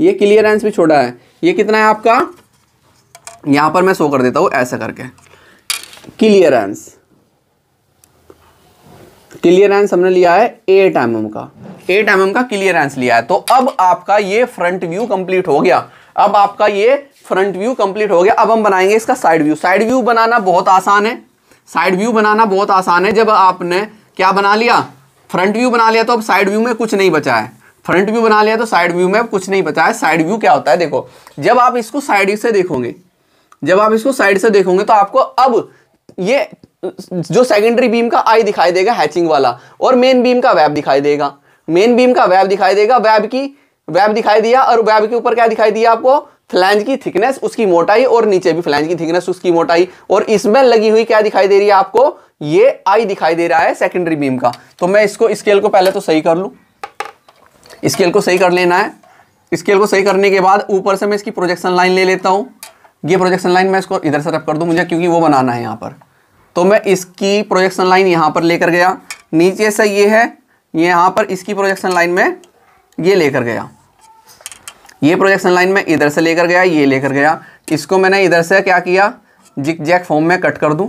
ये क्लियरेंस भी छोड़ा है ये कितना है आपका यहाँ पर मैं शो कर देता हूँ ऐसा करके क्लियरेंस क्लियरेंस हमने लिया है एट एम mm का एट एम mm का क्लियरेंस लिया है तो अब आपका ये फ्रंट व्यू कंप्लीट हो गया अब आपका ये फ्रंट व्यू कंप्लीट हो गया अब हम बनाएंगे इसका साइड व्यू साइड व्यू बनाना बहुत आसान है साइड व्यू बनाना बहुत आसान है जब आपने क्या बना लिया फ्रंट व्यू बना लिया तो अब साइड व्यू में कुछ नहीं बचा है फ्रंट व्यू बना लिया तो साइड व्यू में अब कुछ नहीं बचा है साइड व्यू क्या होता है देखो जब आप इसको साइड से देखोगे जब आप इसको साइड से देखोगे तो आपको अब ये जो सेकेंडरी बीम का आई दिखाई देगा हैचिंग वाला और मेन बीम का वैब दिखाई देगा मेन बीम का वैब दिखाई देगा वैब की वैब दिखाई दिया और वैब के ऊपर क्या दिखाई दिया आपको फ्लैंज की थिकनेस उसकी मोटाई और नीचे भी फ्लैंज की थिकनेस उसकी मोटाई और इसमें लगी हुई क्या दिखाई दे रही है आपको ये आई दिखाई दे रहा है सेकेंडरी बीम का तो मैं इसको स्केल को पहले तो सही कर लू स्केल को सही कर लेना है स्केल को सही करने के बाद ऊपर से मैं इसकी प्रोजेक्शन लाइन ले लेता हूं ये प्रोजेक्शन लाइन मैं इसको इधर से रफ कर दूं मुझे क्योंकि वो बनाना है यहां पर तो मैं इसकी प्रोजेक्शन लाइन यहां पर लेकर गया नीचे से ये है यहां पर इसकी प्रोजेक्शन लाइन में ये लेकर गया ये प्रोजेक्शन लाइन में इधर से लेकर गया ये लेकर गया इसको मैंने इधर से क्या किया जिक जैक फॉर्म में कट कर दूँ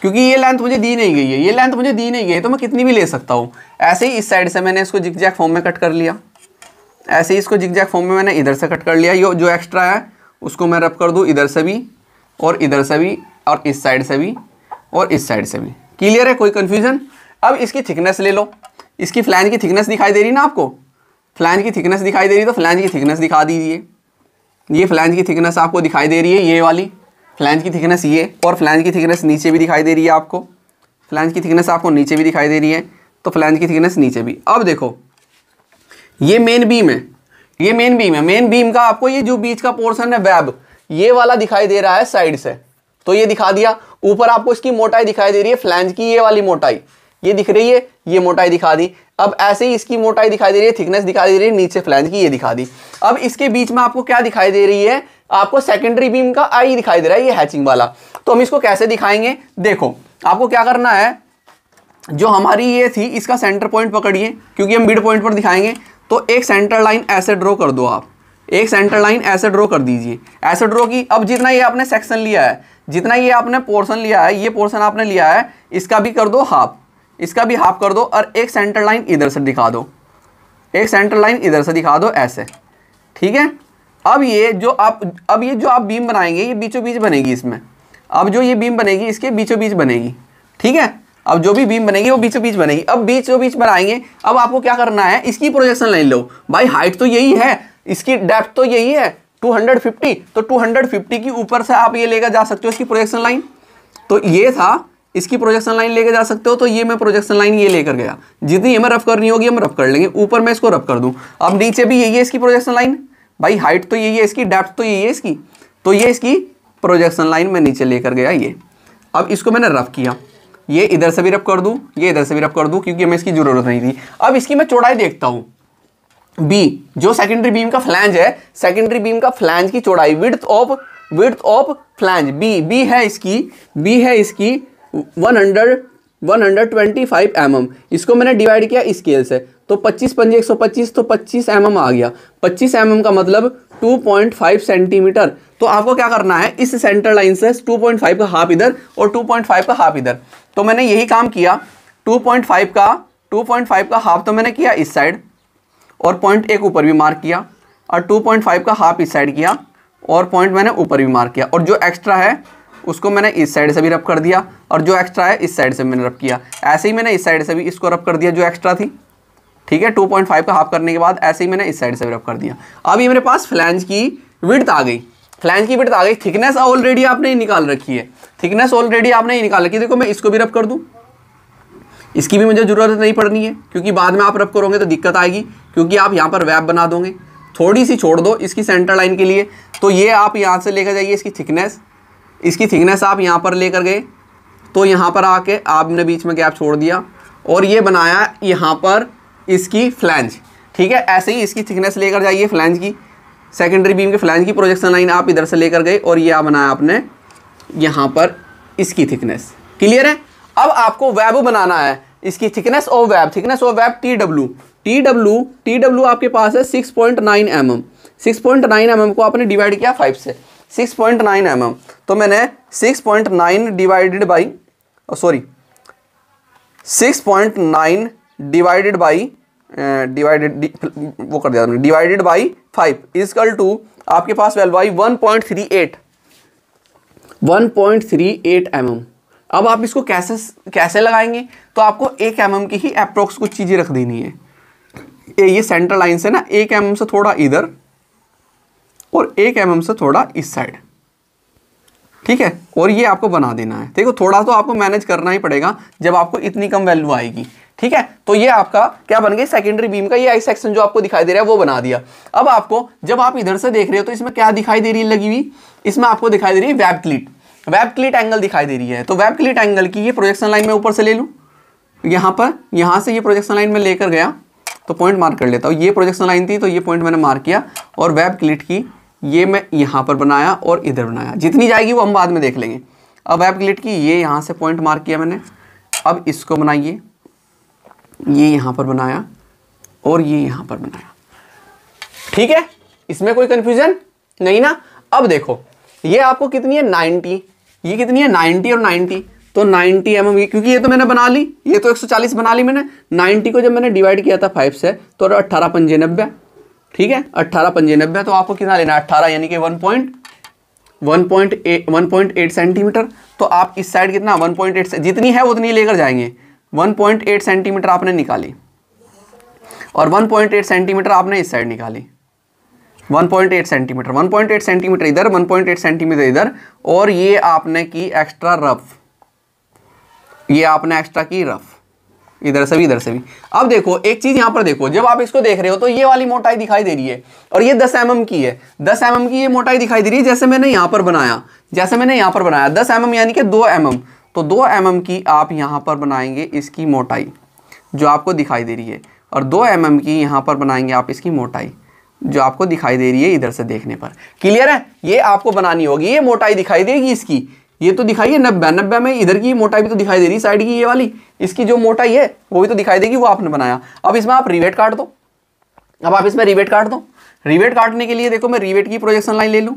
क्योंकि ये लेंथ मुझे दी नहीं गई है ये लेंथ मुझे दी नहीं गई है तो मैं कितनी भी ले सकता हूँ ऐसे ही इस साइड से मैंने इसको जिक जैक फॉर्म में कट कर लिया ऐसे ही इसको जिक जैक फॉर्म में मैंने इधर से कट कर लिया ये जो एक्स्ट्रा है उसको मैं रब कर दूँ इधर से भी और इधर से भी और इस साइड से भी और इस साइड से भी क्लियर है कोई कन्फ्यूज़न अब इसकी थिकनेस ले लो इसकी फ्लैन की थिकनेस दिखाई दे रही ना आपको फ्लैंज की थिकनेस दिखाई दे रही है तो फ्लैंज की थिकनेस दिखा दीजिए ये फ्लैंज की थिकनेस आपको दिखाई दे रही है ये वाली फ्लैंज की थिकनेस ये और फ्लैंज की थिकनेस नीचे भी दिखाई दे रही है आपको फ्लैंज की थिकनेस आपको नीचे भी दिखाई दे रही है तो फ्लैंज की थिकनेस नीचे भी अब देखो ये मेन बीम है ये मेन बीम है मेन बीम का आपको ये जो बीच का पोर्सन है वेब ये वाला दिखाई दे रहा है साइड से तो ये दिखा दिया ऊपर आपको इसकी मोटाई दिखाई दे रही है फ्लैंज की ये वाली मोटाई ये दिख रही है ये मोटाई दिखा दी अब ऐसे ही इसकी मोटाई दिखाई दे रही है थिकनेस दिखाई दे रही है नीचे फ्लैंज की ये दिखा दी अब इसके बीच में आपको क्या दिखाई दे रही है आपको सेकेंडरी बीम का आई दिखाई दे रहा है ये हैचिंग वाला तो हम इसको कैसे दिखाएंगे देखो आपको क्या करना है जो हमारी ये थी इसका सेंटर पॉइंट पकड़िए क्योंकि हम मिड पॉइंट पर दिखाएंगे तो एक सेंटर लाइन ऐसे ड्रॉ कर दो आप एक सेंटर लाइन ऐसे ड्रॉ कर दीजिए ऐसे ड्रॉ की अब जितना ये आपने सेक्शन लिया है जितना ये आपने पोर्शन लिया है ये पोर्शन आपने लिया है इसका भी कर दो हाफ इसका भी हाफ कर दो और एक सेंटर लाइन इधर से दिखा दो एक सेंटर लाइन इधर से दिखा दो ऐसे ठीक है अब ये जो आप अब ये जो आप बीम बनाएंगे ये बीचों बीच बनेगी इसमें अब जो ये बीम बनेगी इसके बीचों बीच बनेगी ठीक है अब जो भी बीम बनेगी वो बीचों बीच बनेगी अब बीचों बीच बनाएंगे अब आपको क्या करना है इसकी प्रोजेक्शन लाइन लो भाई हाइट तो यही है इसकी डेप्थ तो यही है 250 तो 250 के ऊपर से आप ये लेकर जा सकते हो इसकी प्रोजेक्शन लाइन तो ये था इसकी प्रोजेक्शन लाइन लेके जा सकते हो तो ये मैं प्रोजेक्शन लाइन ये लेकर गया जितनी हमें रफ करनी होगी हम रफ कर लेंगे ऊपर मैं इसको रफ कर दूं अब नीचे भी यही है इसकी प्रोजेक्शन लाइन भाई हाइट तो यही है इसकी डेप्थ तो यही है इसकी तो ये इसकी प्रोजेक्शन लाइन मैं नीचे लेकर गया ये अब इसको मैंने रफ किया ये इधर से भी रफ कर दूँ ये इधर से भी रफ कर दूँ क्योंकि हमें इसकी ज़रूरत नहीं थी अब इसकी मैं चौड़ाई देखता हूँ बी जो सेकेंडरी बीम का फ्लैंज है सेकेंडरी बीम का फ्लैंज की चौड़ाई width of width of flange B B है इसकी बी है इसकी one hundred one hundred twenty five M M इसको मैंने डिवाइड किया स्केल से तो पच्चीस पंजे एक सौ पच्चीस तो पच्चीस एम एम आ गया पच्चीस एम एम का मतलब टू पॉइंट फाइव सेंटीमीटर तो आपको क्या करना है इस सेंटर लाइन से टू पॉइंट फाइव का हाफ इधर और टू पॉइंट फाइव का हाफ इधर तो मैंने यही काम किया टू पॉइंट फाइव का टू पॉइंट फाइव का हाफ तो मैंने किया इस साइड और पॉइंट एक ऊपर भी मार्क किया और टू पॉइंट फाइव का हाफ इस साइड किया और पॉइंट मैंने ऊपर भी मार्क किया और जो एक्स्ट्रा है उसको मैंने इस साइड से भी रब कर दिया और जो एक्स्ट्रा है इस साइड से मैंने रब किया ऐसे ही मैंने इस साइड से भी इसको रब कर दिया जो एक्स्ट्रा थी ठीक है 2.5 का हाफ करने के बाद ऐसे ही मैंने इस साइड से भी रब कर दिया अब ये मेरे पास फ्लैंज की विड्थ आ गई फ्लैंज की विड्थ आ गई थिकनेस ऑलरेडी आपने ही निकाल रखी है थिकनेस ऑलरेडी आपने ही निकाल रखी देखो मैं इसको भी रब कर दूँ इसकी भी मुझे ज़रूरत नहीं पड़नी है क्योंकि बाद में आप रब करोगे तो दिक्कत आएगी क्योंकि आप यहाँ पर वैब बना दोगे थोड़ी सी छोड़ दो इसकी सेंटर लाइन के लिए तो ये आप यहाँ से लेकर जाइए इसकी थिकनेस इसकी थिकनेस आप यहाँ पर लेकर गए तो यहाँ पर आके आपने बीच में गैप छोड़ दिया और ये बनाया यहाँ पर इसकी फ्लैंज ठीक है ऐसे ही इसकी थिकनेस लेकर जाइए फ्लैंज की सेकेंडरी बीम के फ्लैंज की प्रोजेक्शन लाइन आप इधर से लेकर गए और ये आप बनाया आपने यहाँ पर इसकी थिकनेस क्लियर है अब आपको वेब बनाना है इसकी थिकनेस और web thickness of web T W T W T W आपके पास है six point nine M M six point nine M M को आपने डिवाइड किया फाइव से six point nine M M तो मैंने six point nine divided by sorry six point nine divided by divided वो कर दिया divided by five is equal to आपके पास वैल्यू आई one point three eight one point three eight M M अब आप इसको कैसे कैसे लगाएंगे तो आपको एक एम mm एम की ही अप्रोक्स कुछ चीज़ें रख देनी है ये ये सेंटर लाइन से ना एक एम mm एम से थोड़ा इधर और एक एम mm एम से थोड़ा इस साइड ठीक है और ये आपको बना देना है देखो थोड़ा तो आपको मैनेज करना ही पड़ेगा जब आपको इतनी कम वैल्यू आएगी ठीक है तो ये आपका क्या बन गया सेकेंडरी बीम का ये आई सेक्शन जो आपको दिखाई दे रहा है वो बना दिया अब आपको जब आप इधर से देख रहे हो तो इसमें क्या दिखाई दे रही है लगी हुई इसमें आपको दिखाई दे रही है web cleat web cleat angle दिखाई दे रही है तो वेब क्लिट एंगल की ये प्रोजेक्शन लाइन में ऊपर से ले लूँ यहाँ पर यहाँ से ये प्रोजेक्शन लाइन में लेकर गया तो पॉइंट मार्क कर लेता हूँ ये प्रोजेक्शन लाइन थी तो ये पॉइंट मैंने मार्क किया और वेब क्लिट की ये मैं यहाँ पर बनाया और इधर बनाया जितनी जाएगी वो हम बाद में देख लेंगे अब ऐप क्लिट की ये यहाँ से पॉइंट मार्क किया मैंने अब इसको बनाइए ये यहाँ पर बनाया और ये यहाँ पर बनाया ठीक है इसमें कोई कन्फ्यूजन नहीं ना अब देखो ये आपको कितनी है नाइन्टी ये कितनी है नाइन्टी और नाइन्टी तो 90 एम mm, क्योंकि ये तो मैंने बना ली ये तो 140 बना ली मैंने 90 को जब मैंने डिवाइड किया था 5 से तो अठारह पंजे नब्बे ठीक है अट्ठारह पंजे नब्बे तो आपको कितना लेना है अट्ठारह यानी कि one point one point eight one point eight centimetre तो आप इस साइड कितना वन पॉइंट एट जितनी है उतनी लेकर जाएंगे वन पॉइंट एट सेंटीमीटर आपने निकाली और वन पॉइंट एट सेंटीमीटर आपने इस साइड निकाली one point eight centimetre one point eight centimetre इधर वन पॉइंट एट सेंटीमीटर इधर और ये आपने की एक्स्ट्रा रफ ये आपने एक्स्ट्रा की रफ इधर से भी इधर से भी अब देखो एक चीज़ यहां पर देखो जब आप इसको देख रहे हो तो ये वाली मोटाई दिखाई दे रही है और ये 10 एम की है 10 एम की ये मोटाई दिखाई दे रही है जैसे मैंने यहां पर बनाया जैसे मैंने यहां पर बनाया 10 एम यानी कि 2 एम तो 2 एम की आप यहाँ पर बनाएंगे इसकी मोटाई जो आपको दिखाई दे रही है और दो एम की यहां पर बनाएंगे आप इसकी मोटाई जो आपको दिखाई दे रही है इधर से देखने पर क्लियर है ये आपको बनानी होगी ये मोटाई दिखाई देगी इसकी ये तो दिखाई है नब्बे नब्बे में इधर की मोटाई भी तो दिखाई दे रही साइड की ये वाली इसकी जो मोटाई है वो भी तो दिखाई देगी वो आपने बनाया अब इसमें आप रिवेट काट दो अब आप इसमें रिवेट काट दो रिवेट काटने के लिए देखो मैं रिवेट की प्रोजेक्शन लाइन ले लूँ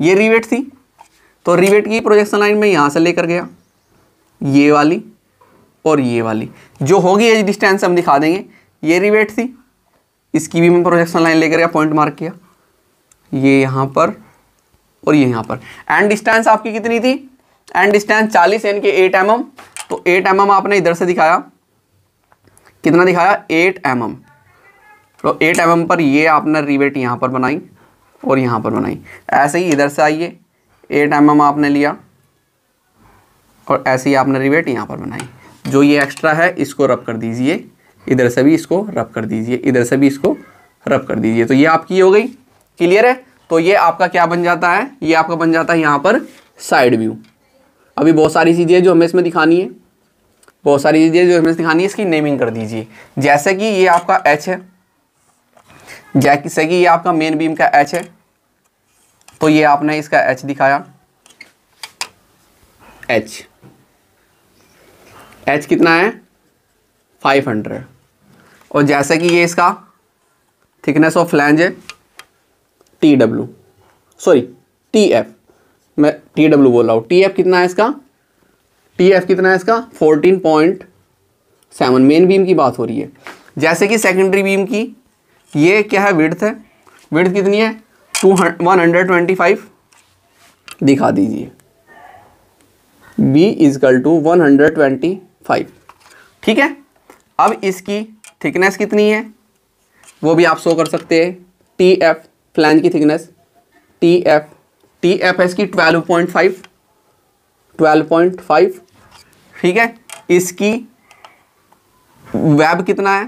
ये रिवेट थी तो रिवेट की प्रोजेक्शन लाइन में यहाँ से लेकर गया ये वाली और ये वाली जो होगी एज डिस्टेंस हम दिखा देंगे ये रिवेट थी इसकी भी मैं प्रोजेक्शन लाइन लेकर गया पॉइंट मार्क किया ये यहाँ पर और ये यहाँ पर एंड डिस्टेंस आपकी कितनी थी एंड डिस्टेंस चालीस एन के एट एम तो एट एम आपने इधर से दिखाया कितना दिखाया एट एम तो एट एम पर ये आपने रिवेट यहाँ पर बनाई और यहाँ पर बनाई ऐसे ही इधर से आइए एट एम आपने लिया और ऐसे ही आपने रिवेट यहाँ पर बनाई जो ये एक्स्ट्रा है इसको रब कर दीजिए इधर से भी इसको रब कर दीजिए इधर से भी इसको रब कर दीजिए तो ये आपकी हो गई क्लियर है तो ये आपका क्या बन जाता है ये आपका बन जाता है यहाँ पर साइड व्यू अभी बहुत सारी चीज़ें जो हमें इसमें दिखानी है बहुत सारी चीज़ें जो हमें दिखानी है इसकी नेमिंग कर दीजिए जैसे कि ये आपका एच है जैसे कि ये आपका मेन बीम का एच है तो ये आपने इसका एच दिखाया एच एच कितना है 500 और जैसे कि ये इसका थिकनेस ऑफ फ्लैंज है T W sorry T F मैं टी डब्ल्यू बोल रहा हूँ टी एफ कितना है इसका टी एफ कितना है इसका fourteen point seven main beam की बात हो रही है जैसे कि सेकेंडरी बीम की ये क्या है विड्थ है विड्थ कितनी है to one hundred twenty five दिखा दीजिए B is equal to one hundred twenty five ठीक है अब इसकी थिकनेस कितनी है वो भी आप शो कर सकते हैं टी एफ फ्लैंज की thickness T F T F S की twelve point five twelve point five ठीक है इसकी वेब कितना है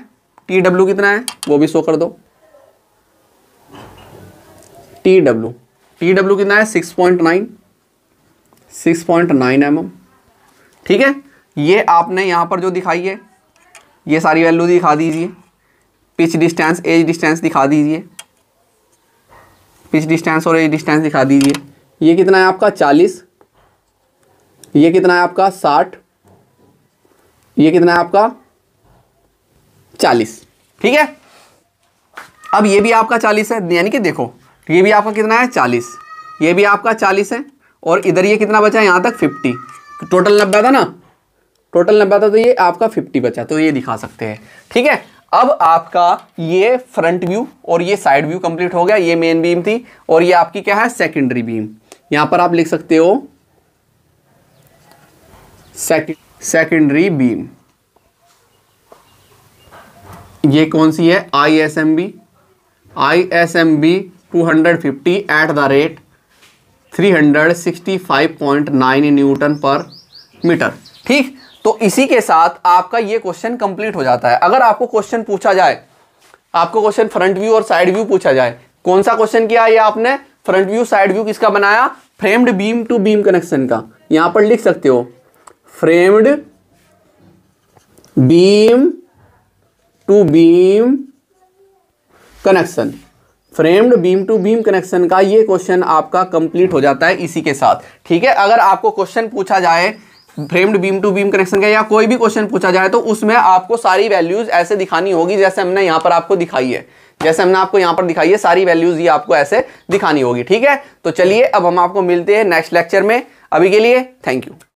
टी डब्ल्यू कितना है वो भी शो कर दो टी डब्ल्यू टी डब्ल्यू कितना है six point nine six point nine M M ठीक है ये आपने यहाँ पर जो दिखाई है ये सारी वैल्यू दिखा दीजिए पिच डिस्टेंस एज डिस्टेंस दिखा दीजिए पिच डिस्टेंस और ये डिस्टेंस दिखा दीजिए ये कितना है आपका चालीस ये कितना है आपका साठ ये कितना है आपका चालीस ठीक है अब ये भी आपका चालीस है यानी कि देखो ये भी आपका कितना है चालीस ये भी आपका चालीस है और इधर ये कितना बचा है यहाँ तक फिफ्टी तो टोटल नब्बे था ना टोटल नब्बे था तो ये आपका फिफ्टी बचा तो ये दिखा सकते हैं ठीक है अब आपका ये फ्रंट व्यू और ये साइड व्यू कंप्लीट हो गया ये मेन बीम थी और ये आपकी क्या है सेकेंडरी बीम यहां पर आप लिख सकते हो सेकेंडरी बीम ये कौन सी है I S M B I S M B two hundred fifty at the rate three hundred sixty five point nine newton per metre ठीक तो इसी के साथ आपका ये क्वेश्चन कंप्लीट हो जाता है अगर आपको क्वेश्चन पूछा जाए आपको क्वेश्चन फ्रंट व्यू और साइड व्यू पूछा जाए कौन सा क्वेश्चन किया ये आपने फ्रंट व्यू साइड व्यू किसका बनाया framed beam to beam connection का यहां पर लिख सकते हो framed beam to beam connection framed beam to beam connection का ये क्वेश्चन आपका कंप्लीट हो जाता है इसी के साथ ठीक है अगर आपको क्वेश्चन पूछा जाए framed beam to beam connection का या कोई भी क्वेश्चन पूछा जाए तो उसमें आपको सारी वैल्यूज ऐसे दिखानी होगी जैसे हमने यहां पर आपको दिखाई है जैसे हमने आपको यहां पर दिखाई है सारी वैल्यूज ये आपको ऐसे दिखानी होगी ठीक है तो चलिए अब हम आपको मिलते हैं नेक्स्ट लेक्चर में अभी के लिए थैंक यू